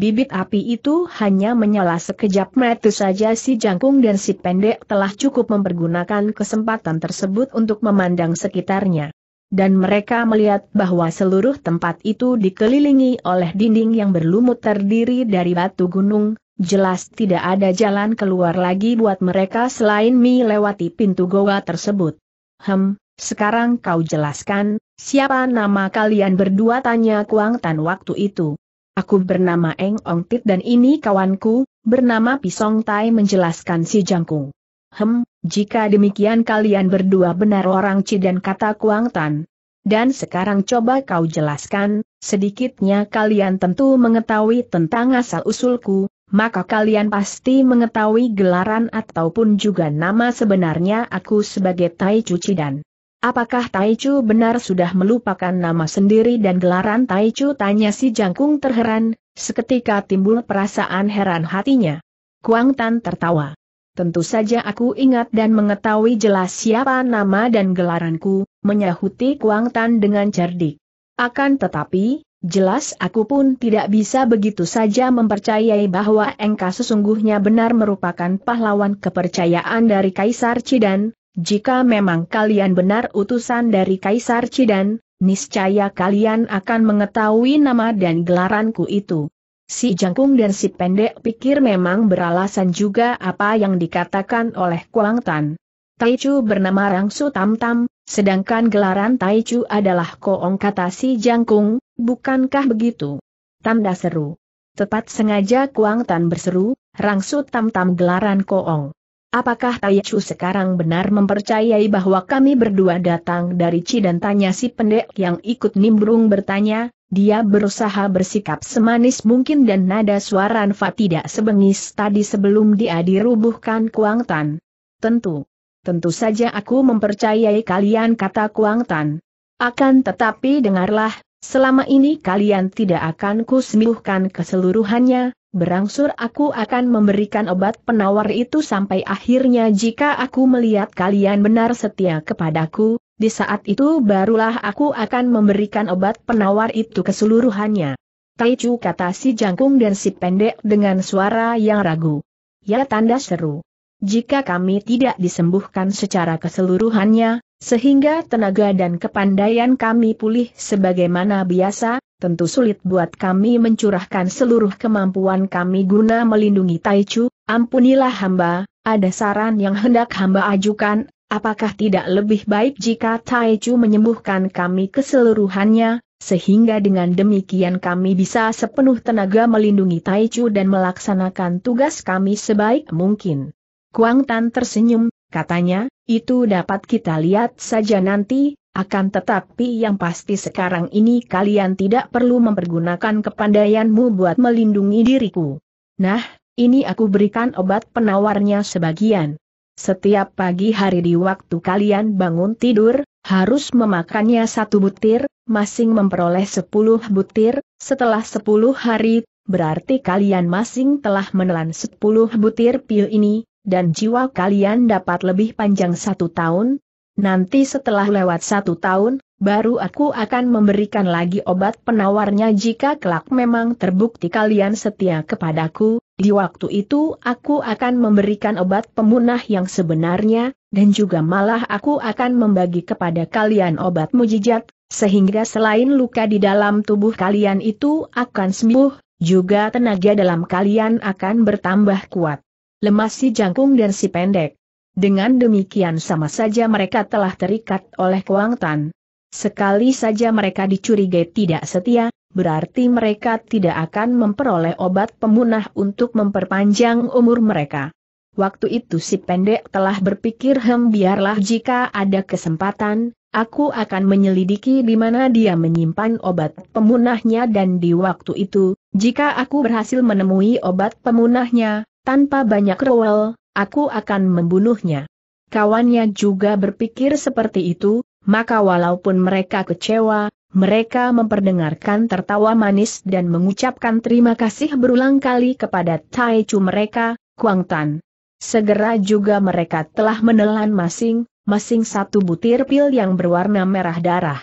bibit api itu hanya menyala sekejap mata saja si jangkung dan si pendek telah cukup mempergunakan kesempatan tersebut untuk memandang sekitarnya. Dan mereka melihat bahwa seluruh tempat itu dikelilingi oleh dinding yang berlumut terdiri dari batu gunung, jelas tidak ada jalan keluar lagi buat mereka selain melewati pintu goa tersebut. Hem, sekarang kau jelaskan, siapa nama kalian berdua tanya Kuang Tan waktu itu. Aku bernama Eng Ong Tit dan ini kawanku, bernama Pisong Tai menjelaskan si Jangkung. Hem, jika demikian kalian berdua benar orang dan kata Kuang Tan. Dan sekarang coba kau jelaskan, sedikitnya kalian tentu mengetahui tentang asal-usulku, maka kalian pasti mengetahui gelaran ataupun juga nama sebenarnya aku sebagai Tai Cuci Dan. Apakah Taichu benar sudah melupakan nama sendiri dan gelaran Taichu? Tanya si jangkung terheran, seketika timbul perasaan heran hatinya. Kuang Tan tertawa. Tentu saja aku ingat dan mengetahui jelas siapa nama dan gelaranku, menyahuti Kuang Tan dengan cerdik. Akan tetapi, jelas aku pun tidak bisa begitu saja mempercayai bahwa Engkau sesungguhnya benar merupakan pahlawan kepercayaan dari Kaisar Cidan, jika memang kalian benar utusan dari Kaisar Cidan, niscaya kalian akan mengetahui nama dan gelaranku itu. Si jangkung dan si pendek pikir memang beralasan juga apa yang dikatakan oleh Kuang Tan. Taichu bernama Rangsu Tam Tam, sedangkan gelaran Taichu adalah Koong kata si jangkung, bukankah begitu? Tanda seru. Tepat sengaja Kuang Tan berseru, Rangsu Tam Tam gelaran Koong. Apakah Chu sekarang benar mempercayai bahwa kami berdua datang dari Dan Tanya si pendek yang ikut nimbrung bertanya, dia berusaha bersikap semanis mungkin dan nada suara Nfa tidak sebengis tadi sebelum dia dirubuhkan Kuang Tan. Tentu. Tentu saja aku mempercayai kalian kata Kuang Tan. Akan tetapi dengarlah, selama ini kalian tidak akan kusembuhkan keseluruhannya, Berangsur aku akan memberikan obat penawar itu sampai akhirnya jika aku melihat kalian benar setia kepadaku, di saat itu barulah aku akan memberikan obat penawar itu keseluruhannya. Taichu kata si jangkung dan si pendek dengan suara yang ragu. Ya tanda seru. Jika kami tidak disembuhkan secara keseluruhannya, sehingga tenaga dan kepandaian kami pulih sebagaimana biasa, tentu sulit buat kami mencurahkan seluruh kemampuan kami guna melindungi Taichu, ampunilah hamba, ada saran yang hendak hamba ajukan, apakah tidak lebih baik jika Taichu menyembuhkan kami keseluruhannya, sehingga dengan demikian kami bisa sepenuh tenaga melindungi Taichu dan melaksanakan tugas kami sebaik mungkin. Kuang Tan tersenyum, katanya, itu dapat kita lihat saja nanti, akan tetapi yang pasti sekarang ini kalian tidak perlu mempergunakan kepandaianmu buat melindungi diriku. Nah, ini aku berikan obat penawarnya sebagian. Setiap pagi hari di waktu kalian bangun tidur, harus memakannya satu butir, masing memperoleh sepuluh butir, setelah sepuluh hari, berarti kalian masing telah menelan sepuluh butir pil ini, dan jiwa kalian dapat lebih panjang satu tahun, nanti setelah lewat satu tahun, baru aku akan memberikan lagi obat penawarnya jika kelak memang terbukti kalian setia kepadaku, di waktu itu aku akan memberikan obat pemunah yang sebenarnya, dan juga malah aku akan membagi kepada kalian obat mujijat, sehingga selain luka di dalam tubuh kalian itu akan sembuh, juga tenaga dalam kalian akan bertambah kuat. Lemas si jangkung dan si pendek. Dengan demikian sama saja mereka telah terikat oleh Kuang Tan. Sekali saja mereka dicurigai tidak setia, berarti mereka tidak akan memperoleh obat pemunah untuk memperpanjang umur mereka. Waktu itu si pendek telah berpikir hem biarlah jika ada kesempatan, aku akan menyelidiki di mana dia menyimpan obat pemunahnya dan di waktu itu, jika aku berhasil menemui obat pemunahnya, tanpa banyak rewel, Aku akan membunuhnya. Kawannya juga berpikir seperti itu, maka walaupun mereka kecewa, mereka memperdengarkan tertawa manis dan mengucapkan terima kasih berulang kali kepada Tai Chu mereka, Kuang Tan. Segera juga mereka telah menelan masing-masing satu butir pil yang berwarna merah darah.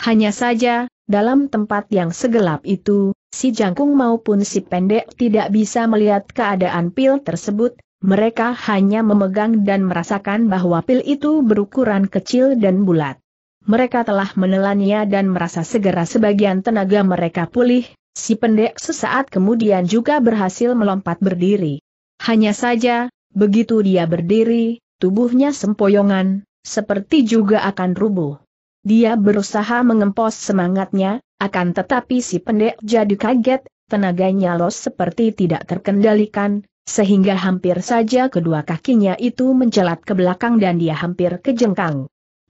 Hanya saja, dalam tempat yang segelap itu, si jangkung maupun si pendek tidak bisa melihat keadaan pil tersebut, mereka hanya memegang dan merasakan bahwa pil itu berukuran kecil dan bulat. Mereka telah menelannya dan merasa segera sebagian tenaga mereka pulih, si pendek sesaat kemudian juga berhasil melompat berdiri. Hanya saja, begitu dia berdiri, tubuhnya sempoyongan, seperti juga akan rubuh. Dia berusaha mengempos semangatnya, akan tetapi si pendek jadi kaget, tenaganya los seperti tidak terkendalikan, sehingga hampir saja kedua kakinya itu menjelat ke belakang dan dia hampir kejengkang.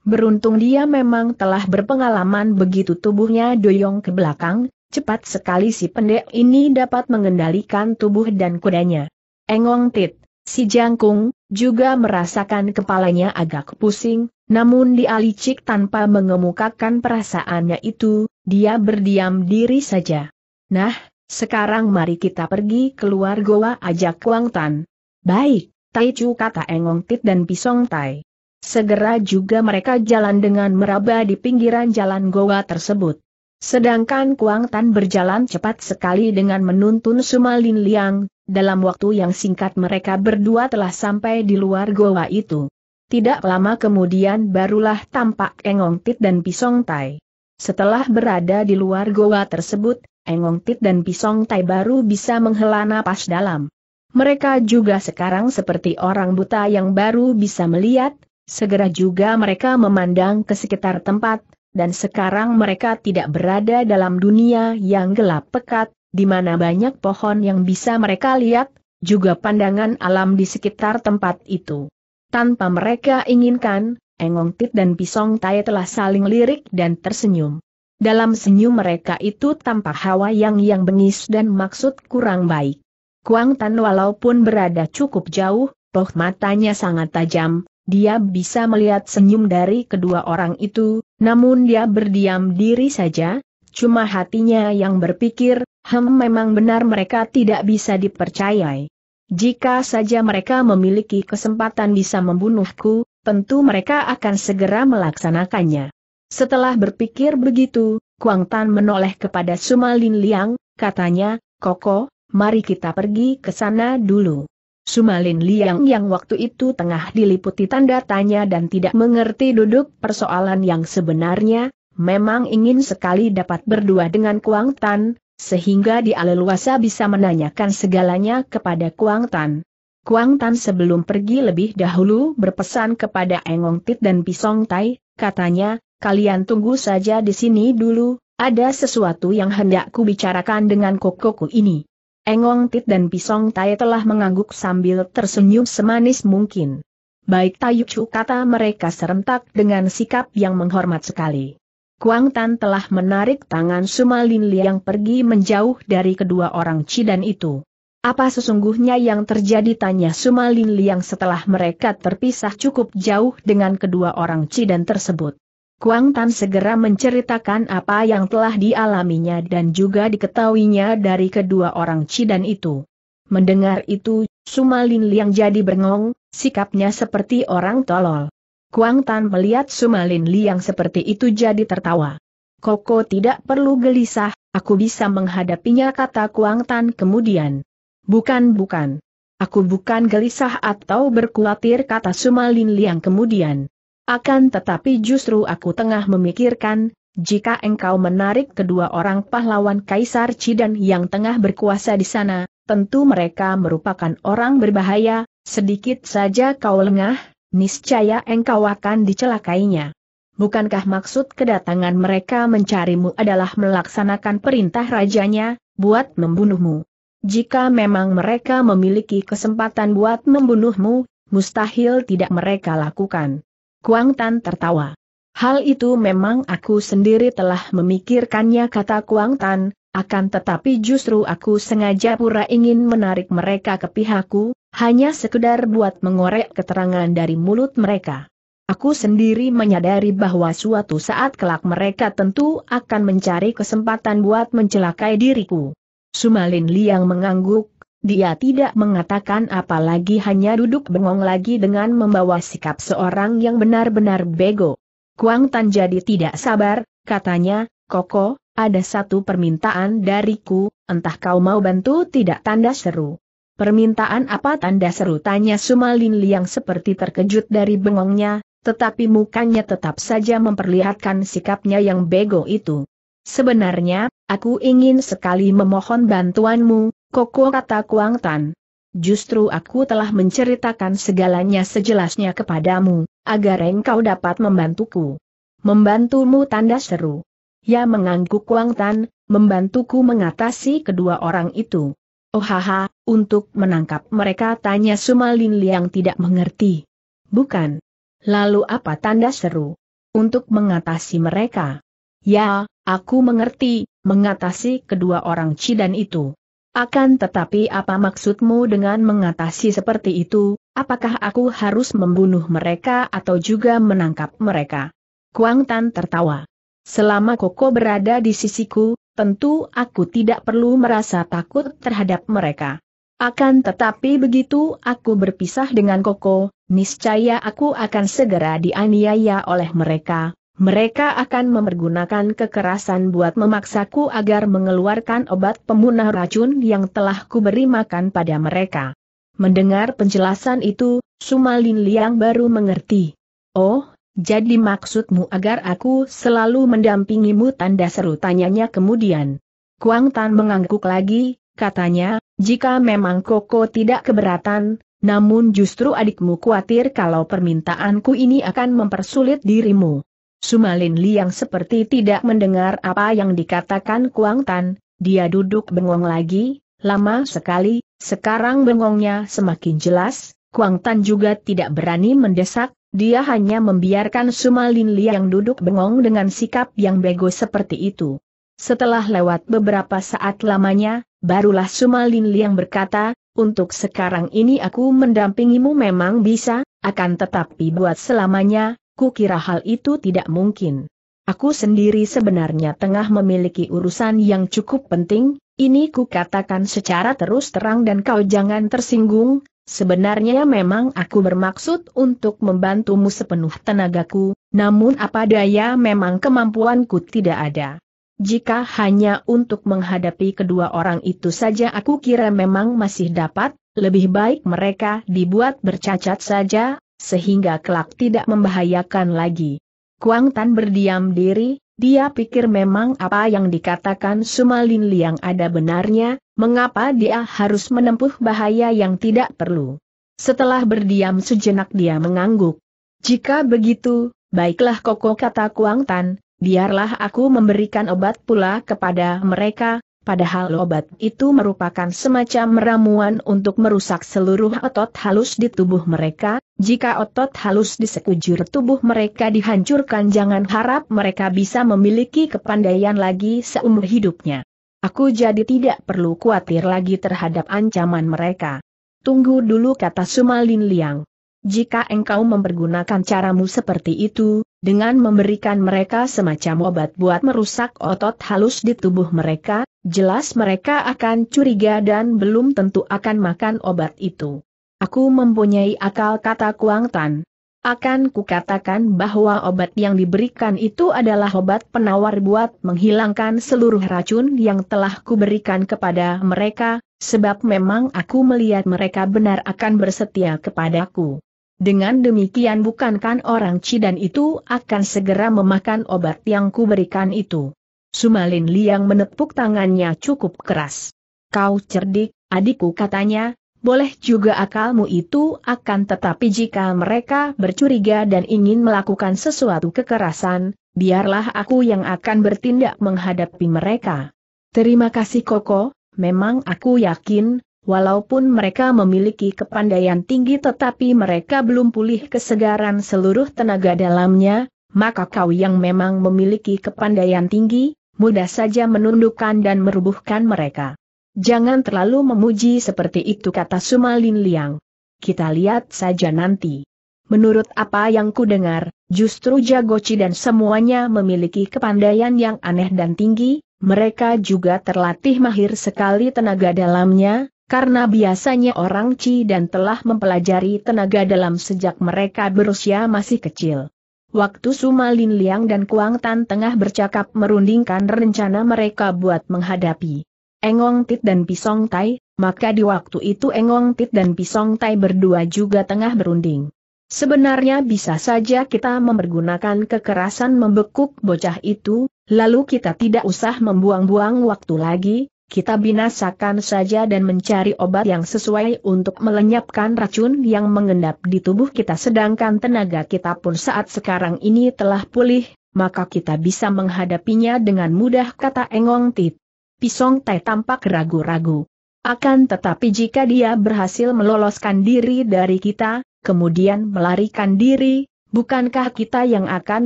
Beruntung dia memang telah berpengalaman begitu tubuhnya doyong ke belakang, cepat sekali si pendek ini dapat mengendalikan tubuh dan kudanya. Engong Tit, si jangkung, juga merasakan kepalanya agak pusing, namun dia licik tanpa mengemukakan perasaannya itu, dia berdiam diri saja. Nah, sekarang mari kita pergi keluar goa ajak Kuang Tan. Baik, Tai Chu kata Engong Tit dan Pisong Tai. Segera juga mereka jalan dengan meraba di pinggiran jalan goa tersebut. Sedangkan Kuang Tan berjalan cepat sekali dengan menuntun Sumalin Liang, dalam waktu yang singkat mereka berdua telah sampai di luar goa itu. Tidak lama kemudian barulah tampak Engong Tit dan Pisong Tai. Setelah berada di luar goa tersebut, Engong Tit dan Pisong Tai baru bisa menghela napas dalam. Mereka juga sekarang seperti orang buta yang baru bisa melihat, segera juga mereka memandang ke sekitar tempat, dan sekarang mereka tidak berada dalam dunia yang gelap pekat, di mana banyak pohon yang bisa mereka lihat, juga pandangan alam di sekitar tempat itu. Tanpa mereka inginkan, Engong Tit dan Pisong Tai telah saling lirik dan tersenyum. Dalam senyum mereka itu tampak hawa yang yang bengis dan maksud kurang baik. Kuang Tan walaupun berada cukup jauh, toh matanya sangat tajam, dia bisa melihat senyum dari kedua orang itu, namun dia berdiam diri saja, cuma hatinya yang berpikir, hem memang benar mereka tidak bisa dipercayai. Jika saja mereka memiliki kesempatan bisa membunuhku, tentu mereka akan segera melaksanakannya. Setelah berpikir begitu, Kuang Tan menoleh kepada Sumalin Liang, katanya, Koko, mari kita pergi ke sana dulu. Sumalin Liang yang waktu itu tengah diliputi tanda tanya dan tidak mengerti duduk persoalan yang sebenarnya, memang ingin sekali dapat berdua dengan Kuang Tan, sehingga dia leluasa bisa menanyakan segalanya kepada Kuang Tan. Kuang Tan sebelum pergi lebih dahulu berpesan kepada Engong Tit dan Pisong Tai, katanya, kalian tunggu saja di sini dulu, ada sesuatu yang hendak ku bicarakan dengan kokoku ini. Engong Tit dan Pisong Tai telah mengangguk sambil tersenyum semanis mungkin. Baik Tayucu kata mereka serentak dengan sikap yang menghormat sekali. Kuang Tan telah menarik tangan Sumalin yang pergi menjauh dari kedua orang Cidan itu. Apa sesungguhnya yang terjadi tanya Sumalin yang setelah mereka terpisah cukup jauh dengan kedua orang Cidan tersebut. Kuang Tan segera menceritakan apa yang telah dialaminya dan juga diketahuinya dari kedua orang Cidan itu. Mendengar itu, Sumalin Liang jadi bengong, sikapnya seperti orang tolol. Kuang Tan melihat Sumalin Liang seperti itu jadi tertawa. Koko tidak perlu gelisah, aku bisa menghadapinya kata Kuang Tan kemudian. Bukan bukan. Aku bukan gelisah atau berkhawatir kata Sumalin Liang kemudian. Akan tetapi justru aku tengah memikirkan, jika engkau menarik kedua orang pahlawan Kaisar Cidan yang tengah berkuasa di sana, tentu mereka merupakan orang berbahaya, sedikit saja kau lengah, niscaya engkau akan dicelakainya. Bukankah maksud kedatangan mereka mencarimu adalah melaksanakan perintah rajanya, buat membunuhmu? Jika memang mereka memiliki kesempatan buat membunuhmu, mustahil tidak mereka lakukan. Kuang Tan tertawa. Hal itu memang aku sendiri telah memikirkannya kata Kuang Tan, akan tetapi justru aku sengaja pura ingin menarik mereka ke pihakku, hanya sekedar buat mengorek keterangan dari mulut mereka. Aku sendiri menyadari bahwa suatu saat kelak mereka tentu akan mencari kesempatan buat mencelakai diriku. Sumalin Liang mengangguk, dia tidak mengatakan apalagi hanya duduk bengong lagi dengan membawa sikap seorang yang benar-benar bego. Kuang Tan jadi tidak sabar, katanya, Koko, ada satu permintaan dariku, entah kau mau bantu tidak tanda seru. Permintaan apa tanda seru tanya Sumalin Liang seperti terkejut dari bengongnya, tetapi mukanya tetap saja memperlihatkan sikapnya yang bego itu. Sebenarnya, aku ingin sekali memohon bantuanmu, Koko kata Kuang Tan. Justru aku telah menceritakan segalanya sejelasnya kepadamu, agar engkau dapat membantuku. Membantumu tanda seru. Ya mengangguk Kuang Tan, membantuku mengatasi kedua orang itu. Oh haha, untuk menangkap mereka tanya Sumalin Liang tidak mengerti. Bukan. Lalu apa tanda seru? Untuk mengatasi mereka. Ya, aku mengerti, mengatasi kedua orang Cidan itu. Akan tetapi apa maksudmu dengan mengatasi seperti itu, apakah aku harus membunuh mereka atau juga menangkap mereka? Kuang Tan tertawa. Selama Koko berada di sisiku, tentu aku tidak perlu merasa takut terhadap mereka. Akan tetapi begitu aku berpisah dengan Koko, niscaya aku akan segera dianiaya oleh mereka, mereka akan memergunakan kekerasan buat memaksaku agar mengeluarkan obat pemunah racun yang telah kuberi makan pada mereka. Mendengar penjelasan itu, Sumalin Liang baru mengerti. Oh, jadi maksudmu agar aku selalu mendampingimu tanda seru tanyanya kemudian. Kuang Tan mengangguk lagi, katanya, jika memang Koko tidak keberatan, namun justru adikmu khawatir kalau permintaanku ini akan mempersulit dirimu. Sumalin Liang seperti tidak mendengar apa yang dikatakan Kuang Tan, dia duduk bengong lagi, lama sekali, sekarang bengongnya semakin jelas, Kuang Tan juga tidak berani mendesak, dia hanya membiarkan Sumalin Liang duduk bengong dengan sikap yang bego seperti itu. Setelah lewat beberapa saat lamanya, barulah Sumalin Liang berkata, untuk sekarang ini aku mendampingimu memang bisa, akan tetapi buat selamanya, Ku kira hal itu tidak mungkin. Aku sendiri sebenarnya tengah memiliki urusan yang cukup penting, ini ku katakan secara terus terang dan kau jangan tersinggung, sebenarnya memang aku bermaksud untuk membantumu sepenuh tenagaku, namun apa daya memang kemampuanku tidak ada. Jika hanya untuk menghadapi kedua orang itu saja aku kira memang masih dapat, lebih baik mereka dibuat bercacat saja, sehingga kelak tidak membahayakan lagi. Kuang Tan berdiam diri, dia pikir memang apa yang dikatakan Sumalin Liang ada benarnya, mengapa dia harus menempuh bahaya yang tidak perlu. Setelah berdiam sejenak dia mengangguk. Jika begitu, baiklah Koko kata Kuang Tan, biarlah aku memberikan obat pula kepada mereka, padahal obat itu merupakan semacam ramuan untuk merusak seluruh otot halus di tubuh mereka, jika otot halus di sekujur tubuh mereka dihancurkan jangan harap mereka bisa memiliki kepandaian lagi seumur hidupnya. Aku jadi tidak perlu khawatir lagi terhadap ancaman mereka. Tunggu dulu kata Sumalin Liang. Jika engkau mempergunakan caramu seperti itu, dengan memberikan mereka semacam obat buat merusak otot halus di tubuh mereka, jelas mereka akan curiga dan belum tentu akan makan obat itu. Aku mempunyai akal kata Kuang Tan. Akan kukatakan bahwa obat yang diberikan itu adalah obat penawar buat menghilangkan seluruh racun yang telah kuberikan kepada mereka, sebab memang aku melihat mereka benar akan bersetia kepadaku. Dengan demikian bukankan orang Cidan itu akan segera memakan obat yang kuberikan itu. Sumalin Liang menepuk tangannya cukup keras. Kau cerdik, adikku katanya, boleh juga akalmu itu akan tetapi jika mereka bercuriga dan ingin melakukan sesuatu kekerasan, biarlah aku yang akan bertindak menghadapi mereka. Terima kasih Koko, memang aku yakin, walaupun mereka memiliki kepandaian tinggi tetapi mereka belum pulih kesegaran seluruh tenaga dalamnya, maka kau yang memang memiliki kepandaian tinggi, mudah saja menundukkan dan merubuhkan mereka. Jangan terlalu memuji seperti itu kata Sumalin Liang. Kita lihat saja nanti. Menurut apa yang kudengar, justru Jagoci dan semuanya memiliki kepandaian yang aneh dan tinggi, mereka juga terlatih mahir sekali tenaga dalamnya, karena biasanya orang Ci dan telah mempelajari tenaga dalam sejak mereka berusia masih kecil. Waktu Sumalin Liang dan Kuang Tan tengah bercakap merundingkan rencana mereka buat menghadapi Engong Tit dan Pisong Tai, maka di waktu itu Engong Tit dan Pisong Tai berdua juga tengah berunding. Sebenarnya bisa saja kita mempergunakan kekerasan membekuk bocah itu, lalu kita tidak usah membuang-buang waktu lagi, kita binasakan saja dan mencari obat yang sesuai untuk melenyapkan racun yang mengendap di tubuh kita sedangkan tenaga kita pun saat sekarang ini telah pulih, maka kita bisa menghadapinya dengan mudah kata Engong Tit. Pisong Tai tampak ragu-ragu. Akan tetapi jika dia berhasil meloloskan diri dari kita, kemudian melarikan diri, bukankah kita yang akan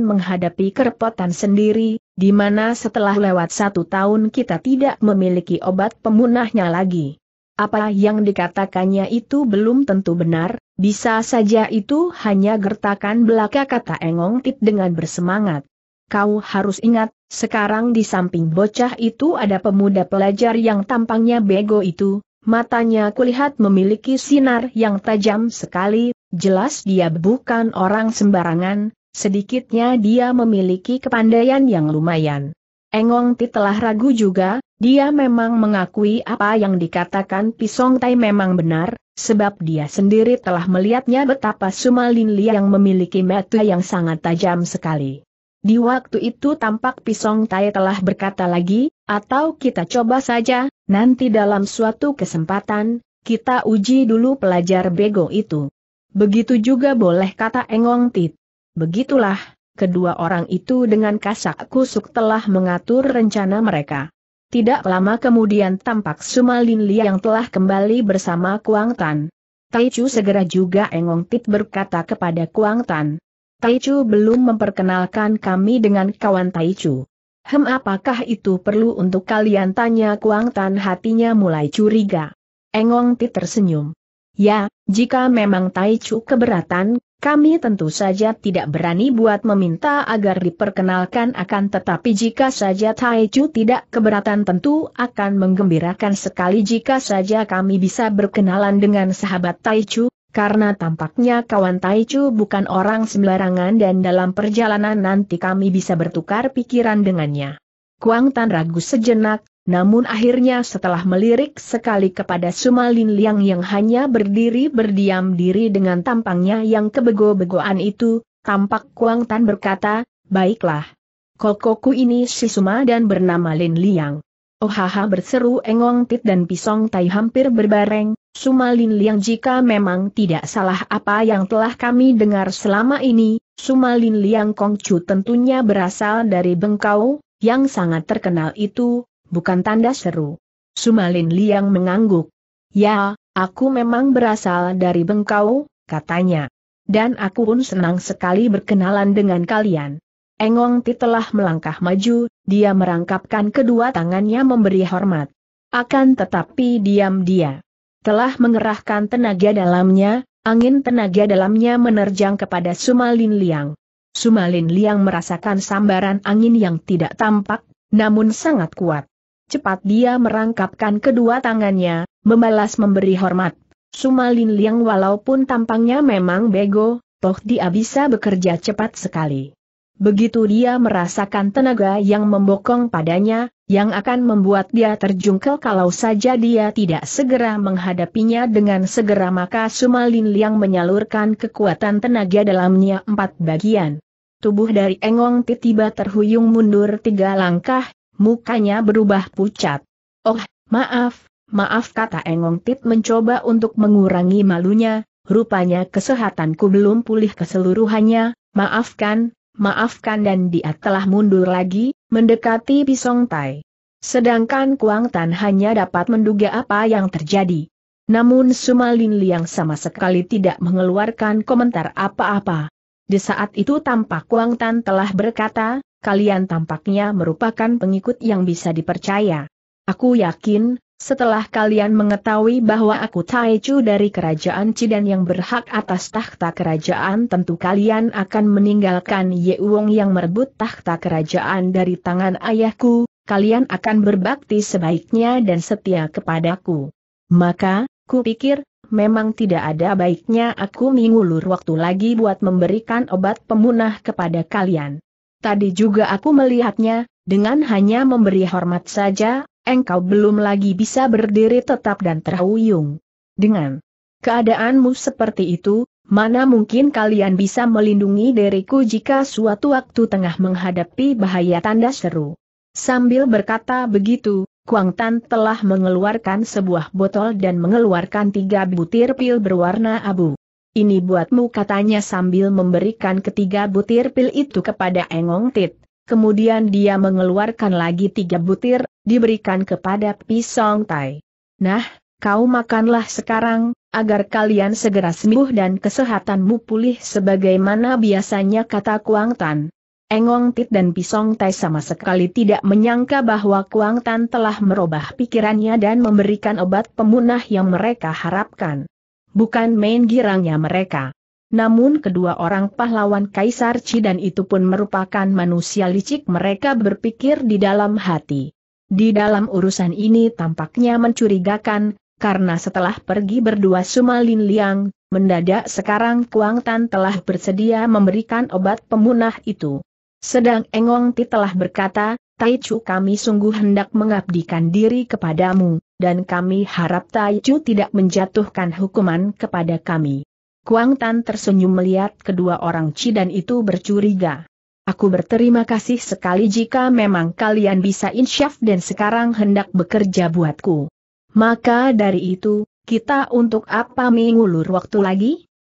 menghadapi kerepotan sendiri, di mana setelah lewat satu tahun kita tidak memiliki obat pemunahnya lagi? Apa yang dikatakannya itu belum tentu benar, bisa saja itu hanya gertakan belaka kata Engong Tit dengan bersemangat kau harus ingat, sekarang di samping bocah itu ada pemuda pelajar yang tampangnya bego itu, matanya kulihat memiliki sinar yang tajam sekali, jelas dia bukan orang sembarangan, sedikitnya dia memiliki kepandaian yang lumayan. Engong Ti telah ragu juga, dia memang mengakui apa yang dikatakan Pisong Tai memang benar, sebab dia sendiri telah melihatnya betapa Sumalin Li yang memiliki mata yang sangat tajam sekali. Di waktu itu tampak Pisong Tai telah berkata lagi, atau kita coba saja, nanti dalam suatu kesempatan, kita uji dulu pelajar bego itu. Begitu juga boleh kata Engong Tit. Begitulah, kedua orang itu dengan kasak kusuk telah mengatur rencana mereka. Tidak lama kemudian tampak Sumalin Li yang telah kembali bersama Kuang Tan. Tai Chu segera juga Engong Tit berkata kepada Kuang Tan, Taichu belum memperkenalkan kami dengan kawan Taichu. Hem apakah itu perlu untuk kalian tanya Kuang Tan hatinya mulai curiga. Engong Ti tersenyum. Ya, jika memang Taichu keberatan, kami tentu saja tidak berani buat meminta agar diperkenalkan akan tetapi jika saja Taichu tidak keberatan tentu akan menggembirakan sekali jika saja kami bisa berkenalan dengan sahabat Taichu, karena tampaknya kawan Taichu bukan orang sembarangan dan dalam perjalanan nanti kami bisa bertukar pikiran dengannya. Kuang Tan ragu sejenak, namun akhirnya setelah melirik sekali kepada Sumalin Liang yang hanya berdiri berdiam diri dengan tampangnya yang kebego-begoan itu, tampak Kuang Tan berkata, baiklah. Kokoku ini si Suma dan bernama Lin Liang. Ohaha oh, berseru Engong Tit dan Pisong Tai hampir berbareng, Sumalin Liang jika memang tidak salah apa yang telah kami dengar selama ini, Sumalin Liang Kongcu tentunya berasal dari Bengkau, yang sangat terkenal itu, bukan tanda seru. Sumalin Liang mengangguk. Ya, aku memang berasal dari Bengkau, katanya. Dan aku pun senang sekali berkenalan dengan kalian. Engong Ti telah melangkah maju, dia merangkapkan kedua tangannya memberi hormat. Akan tetapi diam dia. Telah mengerahkan tenaga dalamnya, angin tenaga dalamnya menerjang kepada Sumalin Liang. Sumalin Liang merasakan sambaran angin yang tidak tampak, namun sangat kuat. Cepat dia merangkapkan kedua tangannya, membalas memberi hormat. Sumalin Liang walaupun tampangnya memang bego, toh dia bisa bekerja cepat sekali. Begitu dia merasakan tenaga yang membokong padanya, yang akan membuat dia terjungkel kalau saja dia tidak segera menghadapinya dengan segera maka Sumalin Liang menyalurkan kekuatan tenaga dalamnya empat bagian. Tubuh dari Engong tiba terhuyung mundur tiga langkah, mukanya berubah pucat. Oh, maaf, maaf kata Engong Tit mencoba untuk mengurangi malunya, rupanya kesehatanku belum pulih keseluruhannya, maafkan, maafkan dan dia telah mundur lagi, mendekati Pisong Tai. Sedangkan Kuang Tan hanya dapat menduga apa yang terjadi. Namun Sumalin Liang sama sekali tidak mengeluarkan komentar apa-apa. Di saat itu tampak Kuang Tan telah berkata, kalian tampaknya merupakan pengikut yang bisa dipercaya. Aku yakin, setelah kalian mengetahui bahwa aku Taichu dari kerajaan Cidan yang berhak atas tahta kerajaan tentu kalian akan meninggalkan Ye Wong yang merebut tahta kerajaan dari tangan ayahku, kalian akan berbakti sebaiknya dan setia kepadaku. Maka, kupikir, memang tidak ada baiknya aku mengulur waktu lagi buat memberikan obat pemunah kepada kalian. Tadi juga aku melihatnya, dengan hanya memberi hormat saja, engkau belum lagi bisa berdiri tetap dan terhuyung. Dengan keadaanmu seperti itu, mana mungkin kalian bisa melindungi diriku jika suatu waktu tengah menghadapi bahaya tanda seru. Sambil berkata begitu, Kuang Tan telah mengeluarkan sebuah botol dan mengeluarkan tiga butir pil berwarna abu. Ini buatmu katanya sambil memberikan ketiga butir pil itu kepada Engong Tit. Kemudian dia mengeluarkan lagi tiga butir, diberikan kepada Pisong Tai. Nah, kau makanlah sekarang, agar kalian segera sembuh dan kesehatanmu pulih sebagaimana biasanya kata Kuang Tan. Engong Tit dan Pisong Tai sama sekali tidak menyangka bahwa Kuang Tan telah merubah pikirannya dan memberikan obat pemunah yang mereka harapkan. Bukan main girangnya mereka. Namun kedua orang pahlawan Kaisar dan itu pun merupakan manusia licik mereka berpikir di dalam hati. Di dalam urusan ini tampaknya mencurigakan, karena setelah pergi berdua Sumalin Liang, mendadak sekarang Kuang Tan telah bersedia memberikan obat pemunah itu. Sedang Engong Ti telah berkata, Tai Chu kami sungguh hendak mengabdikan diri kepadamu, dan kami harap Tai Chu tidak menjatuhkan hukuman kepada kami. Kuang Tan tersenyum melihat kedua orang dan itu bercuriga. Aku berterima kasih sekali jika memang kalian bisa insyaf dan sekarang hendak bekerja buatku. Maka dari itu, kita untuk apa mengulur waktu lagi?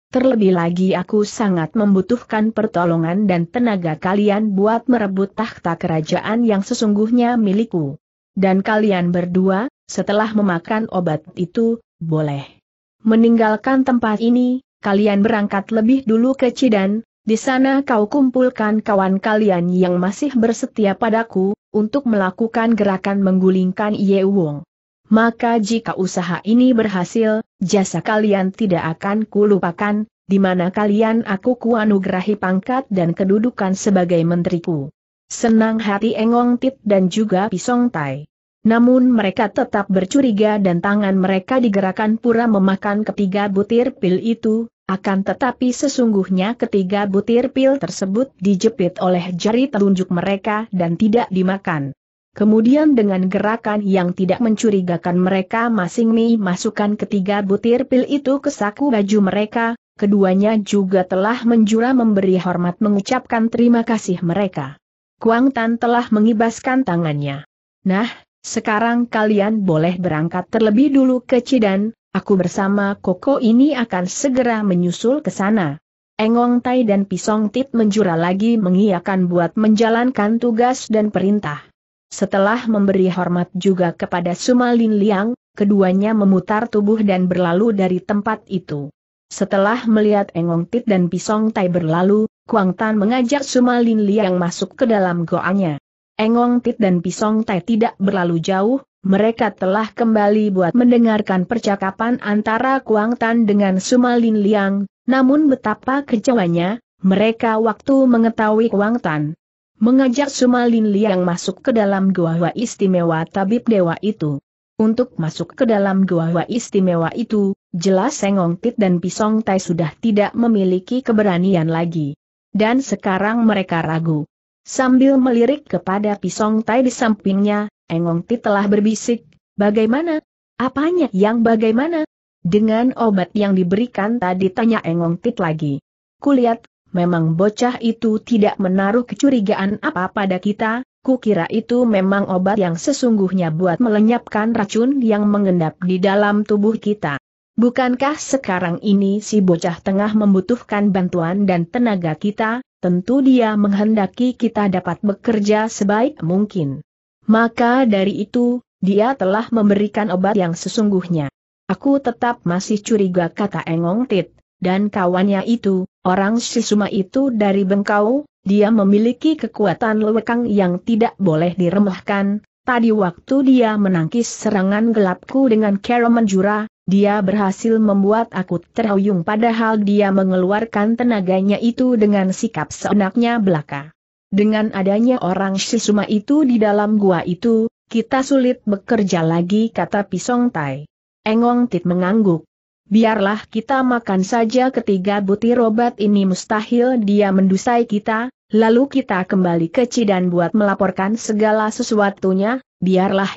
Terlebih lagi aku sangat membutuhkan pertolongan dan tenaga kalian buat merebut tahta kerajaan yang sesungguhnya milikku. Dan kalian berdua, setelah memakan obat itu, boleh meninggalkan tempat ini, kalian berangkat lebih dulu ke Cidan, di sana kau kumpulkan kawan kalian yang masih bersetia padaku, untuk melakukan gerakan menggulingkan Ye Wong. Maka jika usaha ini berhasil, jasa kalian tidak akan kulupakan, di mana kalian aku kuanugerahi pangkat dan kedudukan sebagai menteriku. Senang hati Engong Tit dan juga Pisong Tai. Namun mereka tetap bercuriga dan tangan mereka digerakkan pura memakan ketiga butir pil itu, akan tetapi sesungguhnya ketiga butir pil tersebut dijepit oleh jari telunjuk mereka dan tidak dimakan. Kemudian dengan gerakan yang tidak mencurigakan mereka masing-masing masukkan ketiga butir pil itu ke saku baju mereka, keduanya juga telah menjura memberi hormat mengucapkan terima kasih mereka. Kuang Tan telah mengibaskan tangannya. Nah, sekarang kalian boleh berangkat terlebih dulu ke Cidan, aku bersama Koko ini akan segera menyusul ke sana. Engong Tai dan Pisong Tit menjura lagi mengiakan buat menjalankan tugas dan perintah. Setelah memberi hormat juga kepada Sumalin Liang, keduanya memutar tubuh dan berlalu dari tempat itu. Setelah melihat Engong Tit dan Pisong Tai berlalu, Kuang Tan mengajak Sumalin Liang masuk ke dalam goanya. Engong Tit dan Pisong Tai tidak berlalu jauh, mereka telah kembali buat mendengarkan percakapan antara Kuang Tan dengan Sumalin Liang, namun betapa kecewanya, mereka waktu mengetahui Kuang Tan mengajak Sumalin Liang masuk ke dalam gua istimewa tabib dewa itu. Untuk masuk ke dalam gua istimewa itu, jelas Sengong Tit dan Pisong Tai sudah tidak memiliki keberanian lagi. Dan sekarang mereka ragu. Sambil melirik kepada pisong tai di sampingnya, Engong Ti telah berbisik, bagaimana? Apanya yang bagaimana? Dengan obat yang diberikan tadi tanya Engong Tit lagi. Kulihat, memang bocah itu tidak menaruh kecurigaan apa pada kita, kukira itu memang obat yang sesungguhnya buat melenyapkan racun yang mengendap di dalam tubuh kita. Bukankah sekarang ini si bocah tengah membutuhkan bantuan dan tenaga kita, tentu dia menghendaki kita dapat bekerja sebaik mungkin. Maka dari itu, dia telah memberikan obat yang sesungguhnya. Aku tetap masih curiga kata Engong Tit, dan kawannya itu, orang Sisuma itu dari Bengkau, dia memiliki kekuatan lewekang yang tidak boleh diremehkan. Tadi waktu dia menangkis serangan gelapku dengan cara menjura, dia berhasil membuat aku terhuyung padahal dia mengeluarkan tenaganya itu dengan sikap seenaknya belaka. Dengan adanya orang Shisuma itu di dalam gua itu, kita sulit bekerja lagi kata Pisong Tai. Engong Tit mengangguk. Biarlah kita makan saja ketiga butir obat ini mustahil dia mendusai kita, lalu kita kembali ke Cidan buat melaporkan segala sesuatunya, biarlah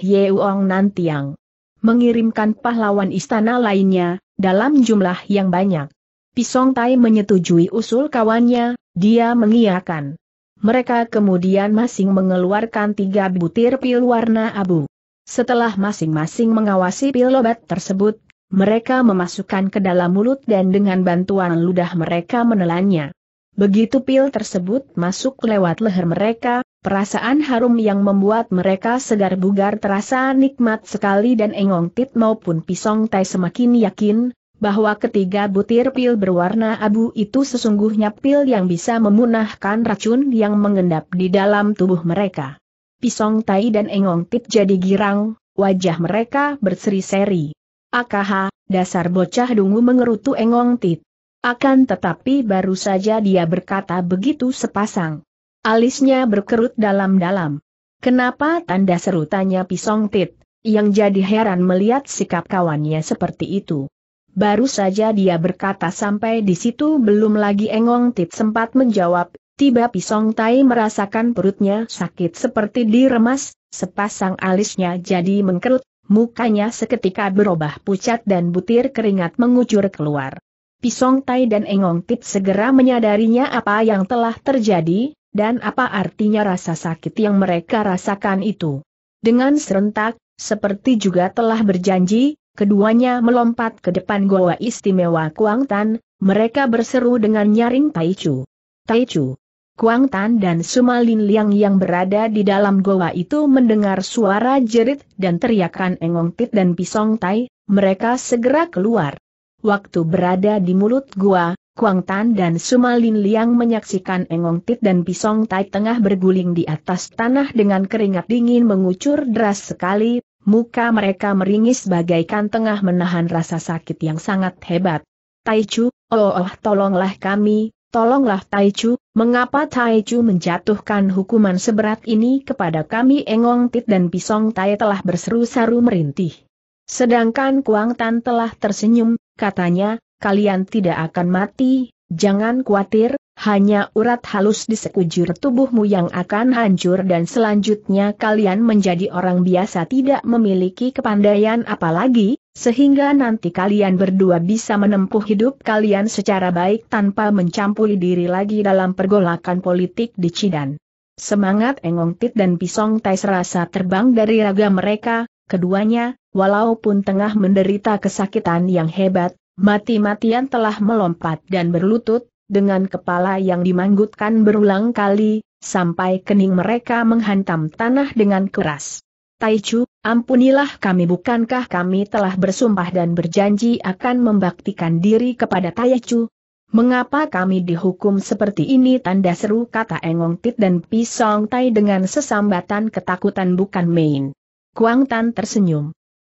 nanti yang mengirimkan pahlawan istana lainnya, dalam jumlah yang banyak. Pisong Tai menyetujui usul kawannya, dia mengiakan. Mereka kemudian masing mengeluarkan tiga butir pil warna abu. Setelah masing-masing mengawasi pil obat tersebut, mereka memasukkan ke dalam mulut dan dengan bantuan ludah mereka menelannya. Begitu pil tersebut masuk lewat leher mereka, Perasaan harum yang membuat mereka segar bugar terasa nikmat sekali dan Engong Tit maupun Pisong Tai semakin yakin, bahwa ketiga butir pil berwarna abu itu sesungguhnya pil yang bisa memunahkan racun yang mengendap di dalam tubuh mereka. Pisong Tai dan Engong Tit jadi girang, wajah mereka berseri-seri. Akaha, dasar bocah dungu mengerutu Engong Tit. Akan tetapi baru saja dia berkata begitu sepasang. Alisnya berkerut dalam-dalam. Kenapa tanda serutannya Pisong Tit, yang jadi heran melihat sikap kawannya seperti itu. Baru saja dia berkata sampai di situ belum lagi Engong Tit sempat menjawab, tiba Pisong Tai merasakan perutnya sakit seperti diremas, sepasang alisnya jadi mengkerut, mukanya seketika berubah pucat dan butir keringat mengucur keluar. Pisong Tai dan Engong Tit segera menyadarinya apa yang telah terjadi, dan apa artinya rasa sakit yang mereka rasakan itu. Dengan serentak, seperti juga telah berjanji, keduanya melompat ke depan goa istimewa Kuang Tan. mereka berseru dengan nyaring Taichu. Taichu. Tan dan Sumalin Liang yang berada di dalam goa itu mendengar suara jerit dan teriakan Engong Tit dan Pisong Tai, mereka segera keluar. Waktu berada di mulut gua. Kuang Tan dan Sumalin Liang menyaksikan Engong Tit dan Pisong Tai tengah berguling di atas tanah dengan keringat dingin mengucur deras sekali, muka mereka meringis bagaikan tengah menahan rasa sakit yang sangat hebat. Tai Chu, oh, oh tolonglah kami, tolonglah Tai Chu. mengapa Tai Chu menjatuhkan hukuman seberat ini kepada kami Engong Tit dan Pisong Tai telah berseru-seru merintih. Sedangkan Kuang Tan telah tersenyum, katanya, kalian tidak akan mati, jangan khawatir, hanya urat halus di sekujur tubuhmu yang akan hancur dan selanjutnya kalian menjadi orang biasa tidak memiliki kepandaian apalagi, sehingga nanti kalian berdua bisa menempuh hidup kalian secara baik tanpa mencampuri diri lagi dalam pergolakan politik di Cidan. Semangat Engong Tit dan Pisong Tai serasa terbang dari raga mereka, keduanya, walaupun tengah menderita kesakitan yang hebat, mati-matian telah melompat dan berlutut, dengan kepala yang dimanggutkan berulang kali, sampai kening mereka menghantam tanah dengan keras. Taichu, ampunilah kami bukankah kami telah bersumpah dan berjanji akan membaktikan diri kepada Taichu? Mengapa kami dihukum seperti ini tanda seru kata Engong Tit dan Pisong Tai dengan sesambatan ketakutan bukan main. Kuang Tan tersenyum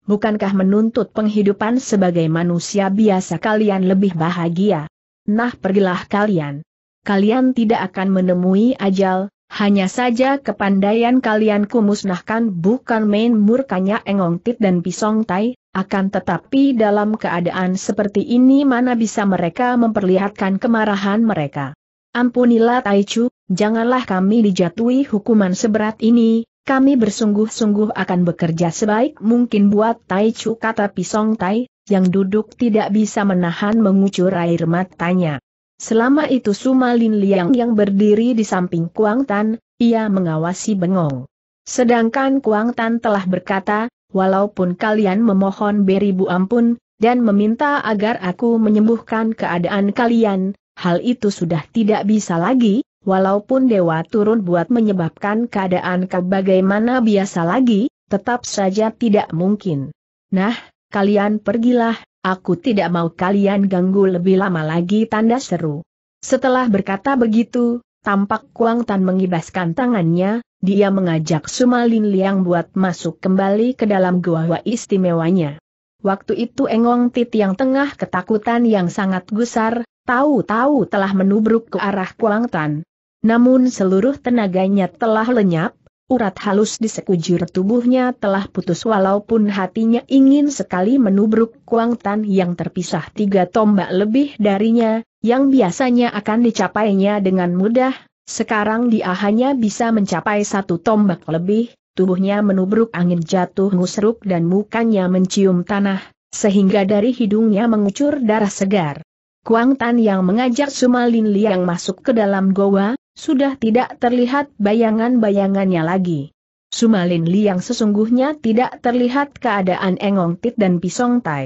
bukankah menuntut penghidupan sebagai manusia biasa kalian lebih bahagia? Nah pergilah kalian. Kalian tidak akan menemui ajal, hanya saja kepandaian kalian kumusnahkan bukan main murkanya Engong Tit dan Pisong Tai, akan tetapi dalam keadaan seperti ini mana bisa mereka memperlihatkan kemarahan mereka. Ampunilah Taichu, janganlah kami dijatuhi hukuman seberat ini, kami bersungguh-sungguh akan bekerja sebaik mungkin buat Tai Chu kata Pisong Tai, yang duduk tidak bisa menahan mengucur air matanya. Selama itu Suma Lin Liang yang berdiri di samping Kuang Tan, ia mengawasi bengong. Sedangkan Kuang Tan telah berkata, walaupun kalian memohon beribu ampun, dan meminta agar aku menyembuhkan keadaan kalian, hal itu sudah tidak bisa lagi, walaupun dewa turun buat menyebabkan keadaan kebagaimana biasa lagi, tetap saja tidak mungkin. Nah, kalian pergilah, aku tidak mau kalian ganggu lebih lama lagi tanda seru. Setelah berkata begitu, tampak Kuang Tan mengibaskan tangannya, dia mengajak Sumalin Liang buat masuk kembali ke dalam gua istimewanya. Waktu itu Engong Tit yang tengah ketakutan yang sangat gusar, tahu-tahu telah menubruk ke arah Kuang Tan. Namun seluruh tenaganya telah lenyap, urat halus di sekujur tubuhnya telah putus walaupun hatinya ingin sekali menubruk Kuang Tan yang terpisah tiga tombak lebih darinya, yang biasanya akan dicapainya dengan mudah, sekarang dia hanya bisa mencapai satu tombak lebih, tubuhnya menubruk angin jatuh ngusruk dan mukanya mencium tanah, sehingga dari hidungnya mengucur darah segar. Kuang Tan yang mengajak Sumalin Liang masuk ke dalam goa, sudah tidak terlihat bayangan-bayangannya lagi. Sumalin Liang sesungguhnya tidak terlihat keadaan Engong Tit dan Pisong Tai.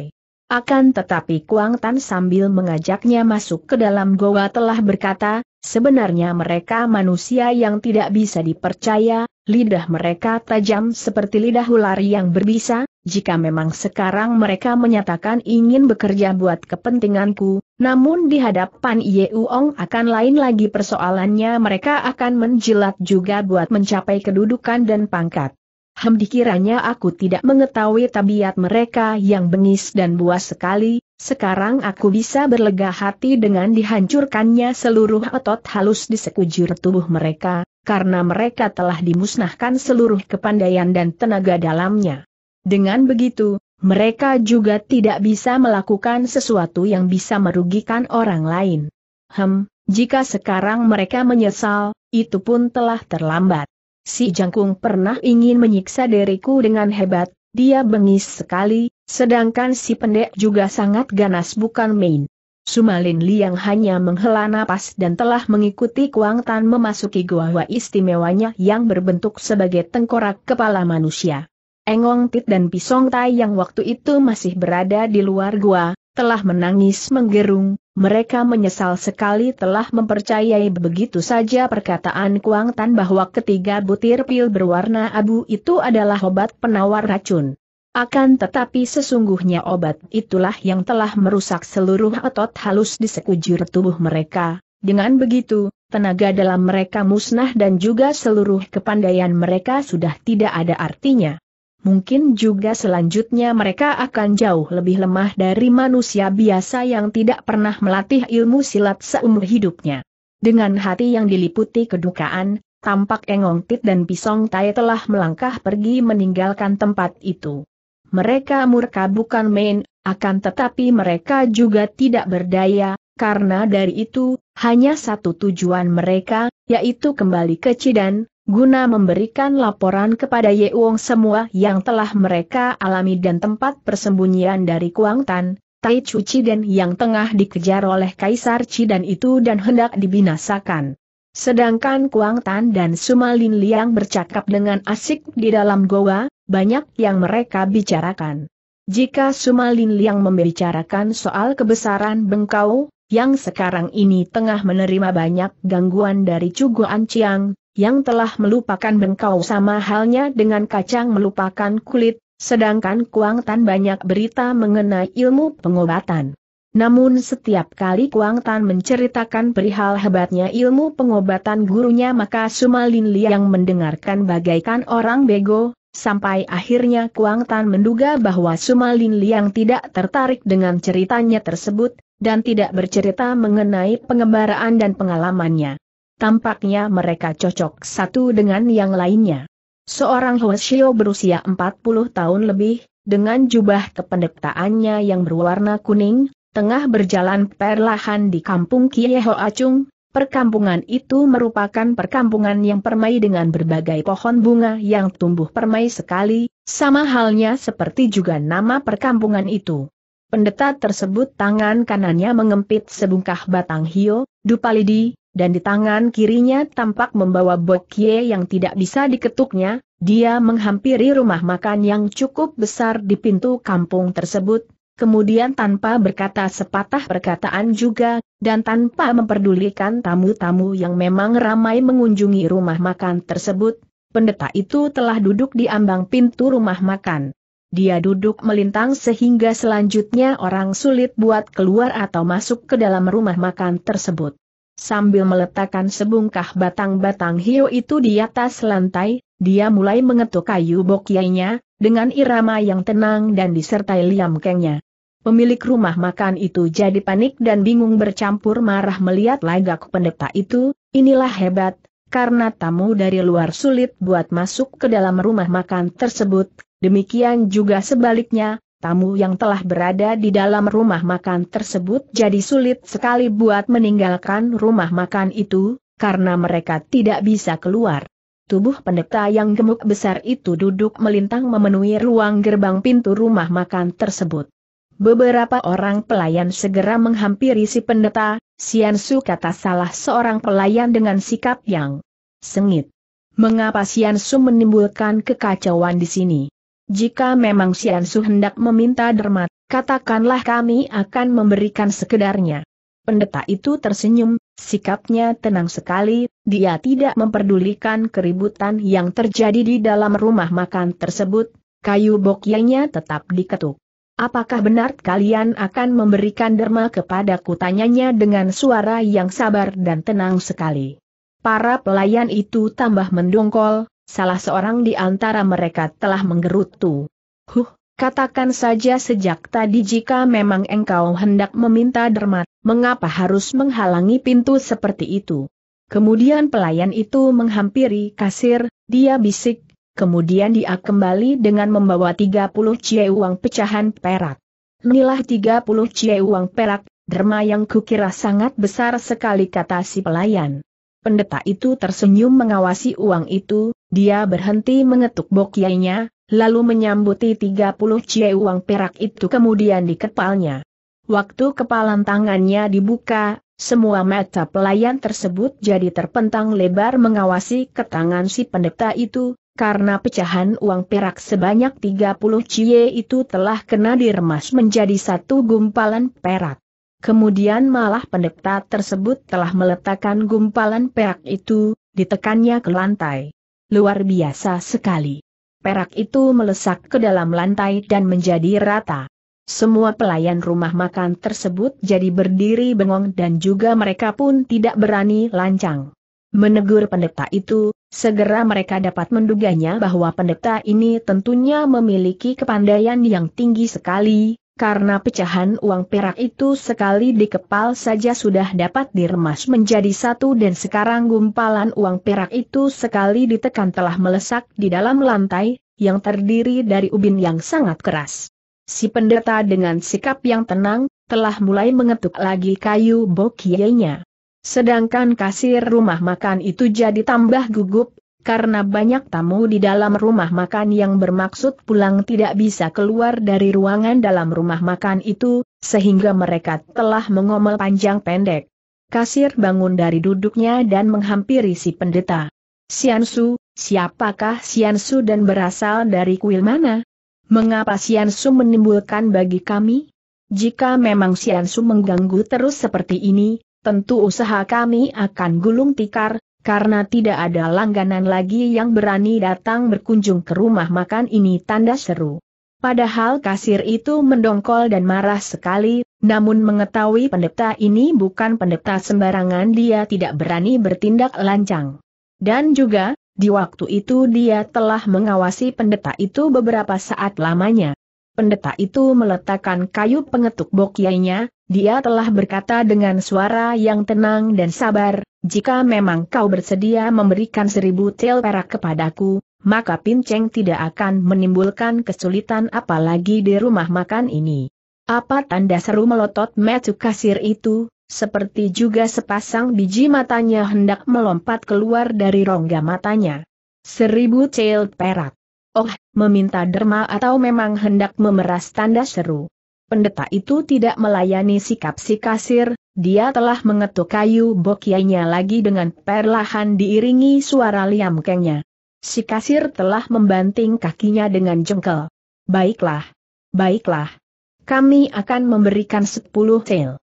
Akan tetapi Kuang Tan sambil mengajaknya masuk ke dalam goa telah berkata, sebenarnya mereka manusia yang tidak bisa dipercaya, lidah mereka tajam seperti lidah ular yang berbisa, jika memang sekarang mereka menyatakan ingin bekerja buat kepentinganku, namun di hadapan Ye Uong akan lain lagi persoalannya mereka akan menjilat juga buat mencapai kedudukan dan pangkat. Hem dikiranya aku tidak mengetahui tabiat mereka yang bengis dan buas sekali, sekarang aku bisa berlega hati dengan dihancurkannya seluruh otot halus di sekujur tubuh mereka, karena mereka telah dimusnahkan seluruh kepandaian dan tenaga dalamnya. Dengan begitu, mereka juga tidak bisa melakukan sesuatu yang bisa merugikan orang lain. Hem, jika sekarang mereka menyesal, itu pun telah terlambat si jangkung pernah ingin menyiksa diriku dengan hebat, dia bengis sekali, sedangkan si pendek juga sangat ganas bukan main. Sumalin Liang hanya menghela napas dan telah mengikuti Kuang Tan memasuki gua istimewanya yang berbentuk sebagai tengkorak kepala manusia. Engong Tit dan Pisong Tai yang waktu itu masih berada di luar gua, telah menangis menggerung, mereka menyesal sekali telah mempercayai begitu saja perkataan Kuang Tan bahwa ketiga butir pil berwarna abu itu adalah obat penawar racun. Akan tetapi sesungguhnya obat itulah yang telah merusak seluruh otot halus di sekujur tubuh mereka. Dengan begitu, tenaga dalam mereka musnah dan juga seluruh kepandaian mereka sudah tidak ada artinya mungkin juga selanjutnya mereka akan jauh lebih lemah dari manusia biasa yang tidak pernah melatih ilmu silat seumur hidupnya. Dengan hati yang diliputi kedukaan, tampak Engong Tit dan Pisong Tai telah melangkah pergi meninggalkan tempat itu. Mereka murka bukan main, akan tetapi mereka juga tidak berdaya, karena dari itu, hanya satu tujuan mereka, yaitu kembali ke Cidan, guna memberikan laporan kepada Ye Wong semua yang telah mereka alami dan tempat persembunyian dari Kuang Tan, Tai Chu dan yang tengah dikejar oleh Kaisar Cidan itu dan hendak dibinasakan. Sedangkan Kuang Tan dan Sumalin Liang bercakap dengan asik di dalam goa, banyak yang mereka bicarakan. Jika Sumalin Liang membicarakan soal kebesaran bengkau, yang sekarang ini tengah menerima banyak gangguan dari Cugo Anciang, yang telah melupakan bengkau sama halnya dengan kacang melupakan kulit, sedangkan Kuang Tan banyak berita mengenai ilmu pengobatan. Namun setiap kali Kuang Tan menceritakan perihal hebatnya ilmu pengobatan gurunya maka Sumalin Li yang mendengarkan bagaikan orang bego, sampai akhirnya Kuang Tan menduga bahwa Sumalin Liang tidak tertarik dengan ceritanya tersebut, dan tidak bercerita mengenai pengembaraan dan pengalamannya. Tampaknya mereka cocok satu dengan yang lainnya. Seorang Hoshio berusia 40 tahun lebih, dengan jubah kependektaannya yang berwarna kuning, tengah berjalan perlahan di kampung Kie Ho Acung, Perkampungan itu merupakan perkampungan yang permai dengan berbagai pohon bunga yang tumbuh permai sekali, sama halnya seperti juga nama perkampungan itu. Pendeta tersebut tangan kanannya mengempit sebungkah batang hio, dupalidi, dan di tangan kirinya tampak membawa bokye yang tidak bisa diketuknya, dia menghampiri rumah makan yang cukup besar di pintu kampung tersebut, kemudian tanpa berkata sepatah perkataan juga, dan tanpa memperdulikan tamu-tamu yang memang ramai mengunjungi rumah makan tersebut, pendeta itu telah duduk di ambang pintu rumah makan. Dia duduk melintang sehingga selanjutnya orang sulit buat keluar atau masuk ke dalam rumah makan tersebut. Sambil meletakkan sebungkah batang-batang hiu itu di atas lantai, dia mulai mengetuk kayu bokyainya, dengan irama yang tenang dan disertai liam kengnya. Pemilik rumah makan itu jadi panik dan bingung bercampur marah melihat lagak pendeta itu, inilah hebat, karena tamu dari luar sulit buat masuk ke dalam rumah makan tersebut, demikian juga sebaliknya, tamu yang telah berada di dalam rumah makan tersebut jadi sulit sekali buat meninggalkan rumah makan itu, karena mereka tidak bisa keluar. Tubuh pendeta yang gemuk besar itu duduk melintang memenuhi ruang gerbang pintu rumah makan tersebut. Beberapa orang pelayan segera menghampiri si pendeta, Sian Su kata salah seorang pelayan dengan sikap yang sengit. Mengapa Sian Su menimbulkan kekacauan di sini? Jika memang Xiansu hendak meminta dermat, katakanlah kami akan memberikan sekedarnya. Pendeta itu tersenyum, sikapnya tenang sekali, dia tidak memperdulikan keributan yang terjadi di dalam rumah makan tersebut, kayu bokyanya tetap diketuk. Apakah benar kalian akan memberikan derma kepada kutanyanya dengan suara yang sabar dan tenang sekali. Para pelayan itu tambah mendongkol, Salah seorang di antara mereka telah menggerutu. Huh, katakan saja sejak tadi jika memang engkau hendak meminta dermat, mengapa harus menghalangi pintu seperti itu? Kemudian pelayan itu menghampiri kasir, dia bisik, kemudian dia kembali dengan membawa 30 cie uang pecahan perak. Inilah 30 cie uang perak, derma yang kukira sangat besar sekali kata si pelayan. Pendeta itu tersenyum mengawasi uang itu, dia berhenti mengetuk bokyainya, lalu menyambuti 30 cie uang perak itu kemudian di kepalnya. Waktu kepalan tangannya dibuka, semua mata pelayan tersebut jadi terpentang lebar mengawasi ke tangan si pendeta itu, karena pecahan uang perak sebanyak 30 cie itu telah kena diremas menjadi satu gumpalan perak. Kemudian malah pendeta tersebut telah meletakkan gumpalan perak itu, ditekannya ke lantai. Luar biasa sekali. Perak itu melesak ke dalam lantai dan menjadi rata. Semua pelayan rumah makan tersebut jadi berdiri bengong dan juga mereka pun tidak berani lancang. Menegur pendeta itu, segera mereka dapat menduganya bahwa pendeta ini tentunya memiliki kepandaian yang tinggi sekali, karena pecahan uang perak itu sekali dikepal saja sudah dapat diremas menjadi satu dan sekarang gumpalan uang perak itu sekali ditekan telah melesak di dalam lantai, yang terdiri dari ubin yang sangat keras. Si pendeta dengan sikap yang tenang, telah mulai mengetuk lagi kayu bokienya. Sedangkan kasir rumah makan itu jadi tambah gugup, karena banyak tamu di dalam rumah makan yang bermaksud pulang tidak bisa keluar dari ruangan dalam rumah makan itu, sehingga mereka telah mengomel panjang pendek. Kasir bangun dari duduknya dan menghampiri si pendeta. Siansu, siapakah Siansu dan berasal dari kuil mana? Mengapa Siansu menimbulkan bagi kami? Jika memang Siansu mengganggu terus seperti ini, tentu usaha kami akan gulung tikar, karena tidak ada langganan lagi yang berani datang berkunjung ke rumah makan ini tanda seru. Padahal kasir itu mendongkol dan marah sekali, namun mengetahui pendeta ini bukan pendeta sembarangan dia tidak berani bertindak lancang. Dan juga, di waktu itu dia telah mengawasi pendeta itu beberapa saat lamanya. Pendeta itu meletakkan kayu pengetuk bokyainya, dia telah berkata dengan suara yang tenang dan sabar, jika memang kau bersedia memberikan seribu tel perak kepadaku, maka pinceng tidak akan menimbulkan kesulitan apalagi di rumah makan ini. Apa tanda seru melotot metu kasir itu, seperti juga sepasang biji matanya hendak melompat keluar dari rongga matanya. Seribu tel perak. Oh, meminta derma atau memang hendak memeras tanda seru pendeta itu tidak melayani sikap si kasir, dia telah mengetuk kayu bokianya lagi dengan perlahan diiringi suara liam kengnya. Si kasir telah membanting kakinya dengan jengkel. Baiklah. Baiklah. Kami akan memberikan sepuluh sel.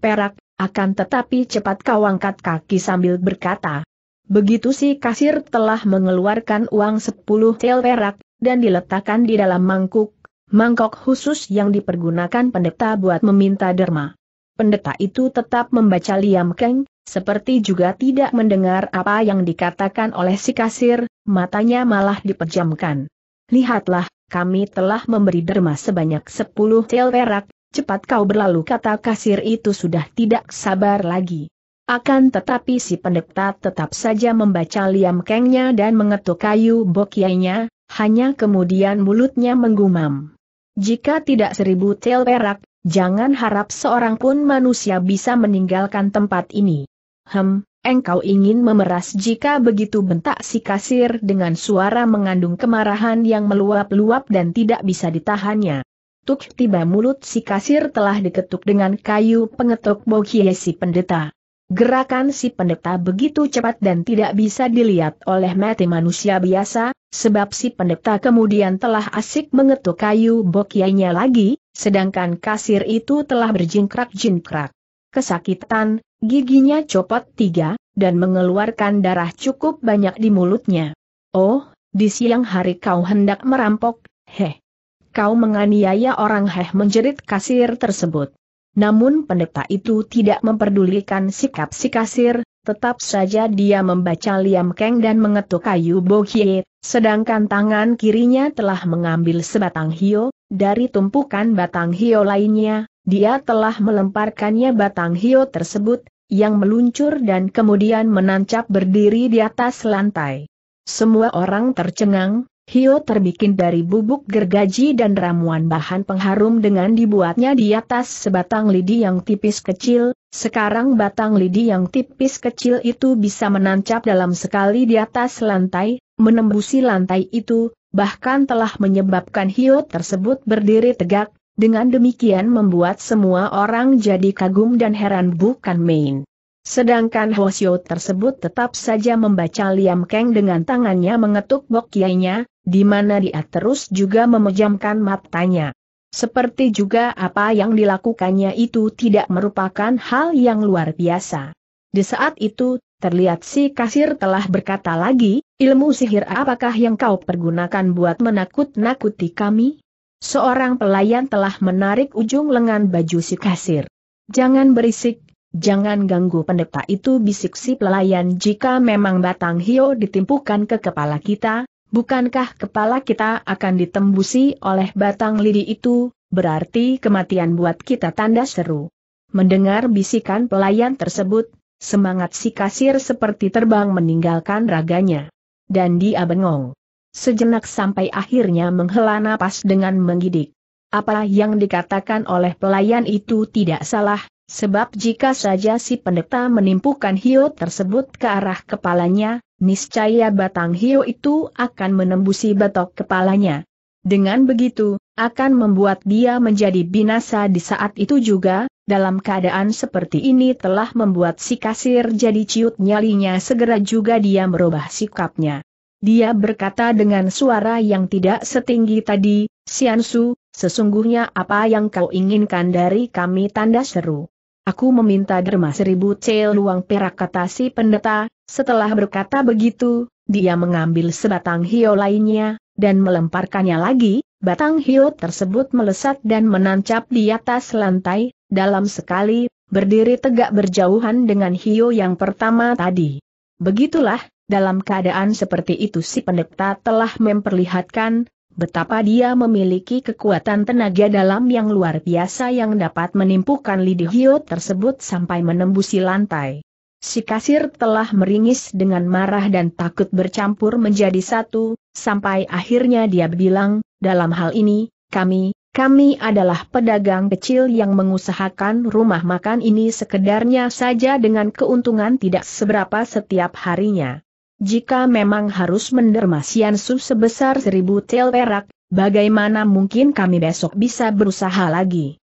Perak, akan tetapi cepat kau angkat kaki sambil berkata. Begitu si kasir telah mengeluarkan uang sepuluh sel perak, dan diletakkan di dalam mangkuk, mangkok khusus yang dipergunakan pendeta buat meminta derma. Pendeta itu tetap membaca Liam Keng, seperti juga tidak mendengar apa yang dikatakan oleh si kasir, matanya malah dipejamkan. Lihatlah, kami telah memberi derma sebanyak 10 tel perak, cepat kau berlalu kata kasir itu sudah tidak sabar lagi. Akan tetapi si pendeta tetap saja membaca liam kengnya dan mengetuk kayu bokyainya, hanya kemudian mulutnya menggumam. Jika tidak seribu tel perak, jangan harap seorang pun manusia bisa meninggalkan tempat ini. Hem, engkau ingin memeras jika begitu bentak si kasir dengan suara mengandung kemarahan yang meluap-luap dan tidak bisa ditahannya. Tuk tiba mulut si kasir telah diketuk dengan kayu pengetuk bokie si pendeta. Gerakan si pendeta begitu cepat dan tidak bisa dilihat oleh mati manusia biasa, Sebab si pendeta kemudian telah asik mengetuk kayu bokyainya lagi, sedangkan kasir itu telah berjingkrak-jingkrak. Kesakitan, giginya copot tiga, dan mengeluarkan darah cukup banyak di mulutnya. Oh, di siang hari kau hendak merampok, heh. Kau menganiaya orang heh menjerit kasir tersebut. Namun pendeta itu tidak memperdulikan sikap si kasir, Tetap saja dia membaca Liam Kang dan mengetuk kayu bohie, sedangkan tangan kirinya telah mengambil sebatang hio, dari tumpukan batang hio lainnya, dia telah melemparkannya batang hio tersebut, yang meluncur dan kemudian menancap berdiri di atas lantai. Semua orang tercengang, Hio terbikin dari bubuk gergaji dan ramuan bahan pengharum dengan dibuatnya di atas sebatang lidi yang tipis kecil, sekarang batang lidi yang tipis kecil itu bisa menancap dalam sekali di atas lantai, menembusi lantai itu, bahkan telah menyebabkan Hio tersebut berdiri tegak, dengan demikian membuat semua orang jadi kagum dan heran bukan main. Sedangkan Hosyo tersebut tetap saja membaca Liam Kang dengan tangannya mengetuk bok di mana dia terus juga memejamkan matanya. Seperti juga apa yang dilakukannya itu tidak merupakan hal yang luar biasa. Di saat itu, terlihat si kasir telah berkata lagi, ilmu sihir apakah yang kau pergunakan buat menakut-nakuti kami? Seorang pelayan telah menarik ujung lengan baju si kasir. Jangan berisik, Jangan ganggu pendeta itu bisik si pelayan jika memang batang hio ditimpukan ke kepala kita, bukankah kepala kita akan ditembusi oleh batang lidi itu, berarti kematian buat kita tanda seru. Mendengar bisikan pelayan tersebut, semangat si kasir seperti terbang meninggalkan raganya. Dan dia bengong. Sejenak sampai akhirnya menghela napas dengan menggidik. Apa yang dikatakan oleh pelayan itu tidak salah, Sebab jika saja si pendeta menimpukan hiu tersebut ke arah kepalanya, niscaya batang hiu itu akan menembusi batok kepalanya. Dengan begitu, akan membuat dia menjadi binasa di saat itu juga, dalam keadaan seperti ini telah membuat si kasir jadi ciut nyalinya segera juga dia merubah sikapnya. Dia berkata dengan suara yang tidak setinggi tadi, Siansu, sesungguhnya apa yang kau inginkan dari kami tanda seru. Aku meminta derma seribu cel luang perak kata si pendeta, setelah berkata begitu, dia mengambil sebatang hio lainnya, dan melemparkannya lagi, batang hio tersebut melesat dan menancap di atas lantai, dalam sekali, berdiri tegak berjauhan dengan hio yang pertama tadi. Begitulah, dalam keadaan seperti itu si pendeta telah memperlihatkan, Betapa dia memiliki kekuatan tenaga dalam yang luar biasa yang dapat menimpukan Lidi Hio tersebut sampai menembusi lantai. Si kasir telah meringis dengan marah dan takut bercampur menjadi satu, sampai akhirnya dia bilang, dalam hal ini, kami, kami adalah pedagang kecil yang mengusahakan rumah makan ini sekedarnya saja dengan keuntungan tidak seberapa setiap harinya. Jika memang harus menderma sub sebesar seribu tel perak, bagaimana mungkin kami besok bisa berusaha lagi?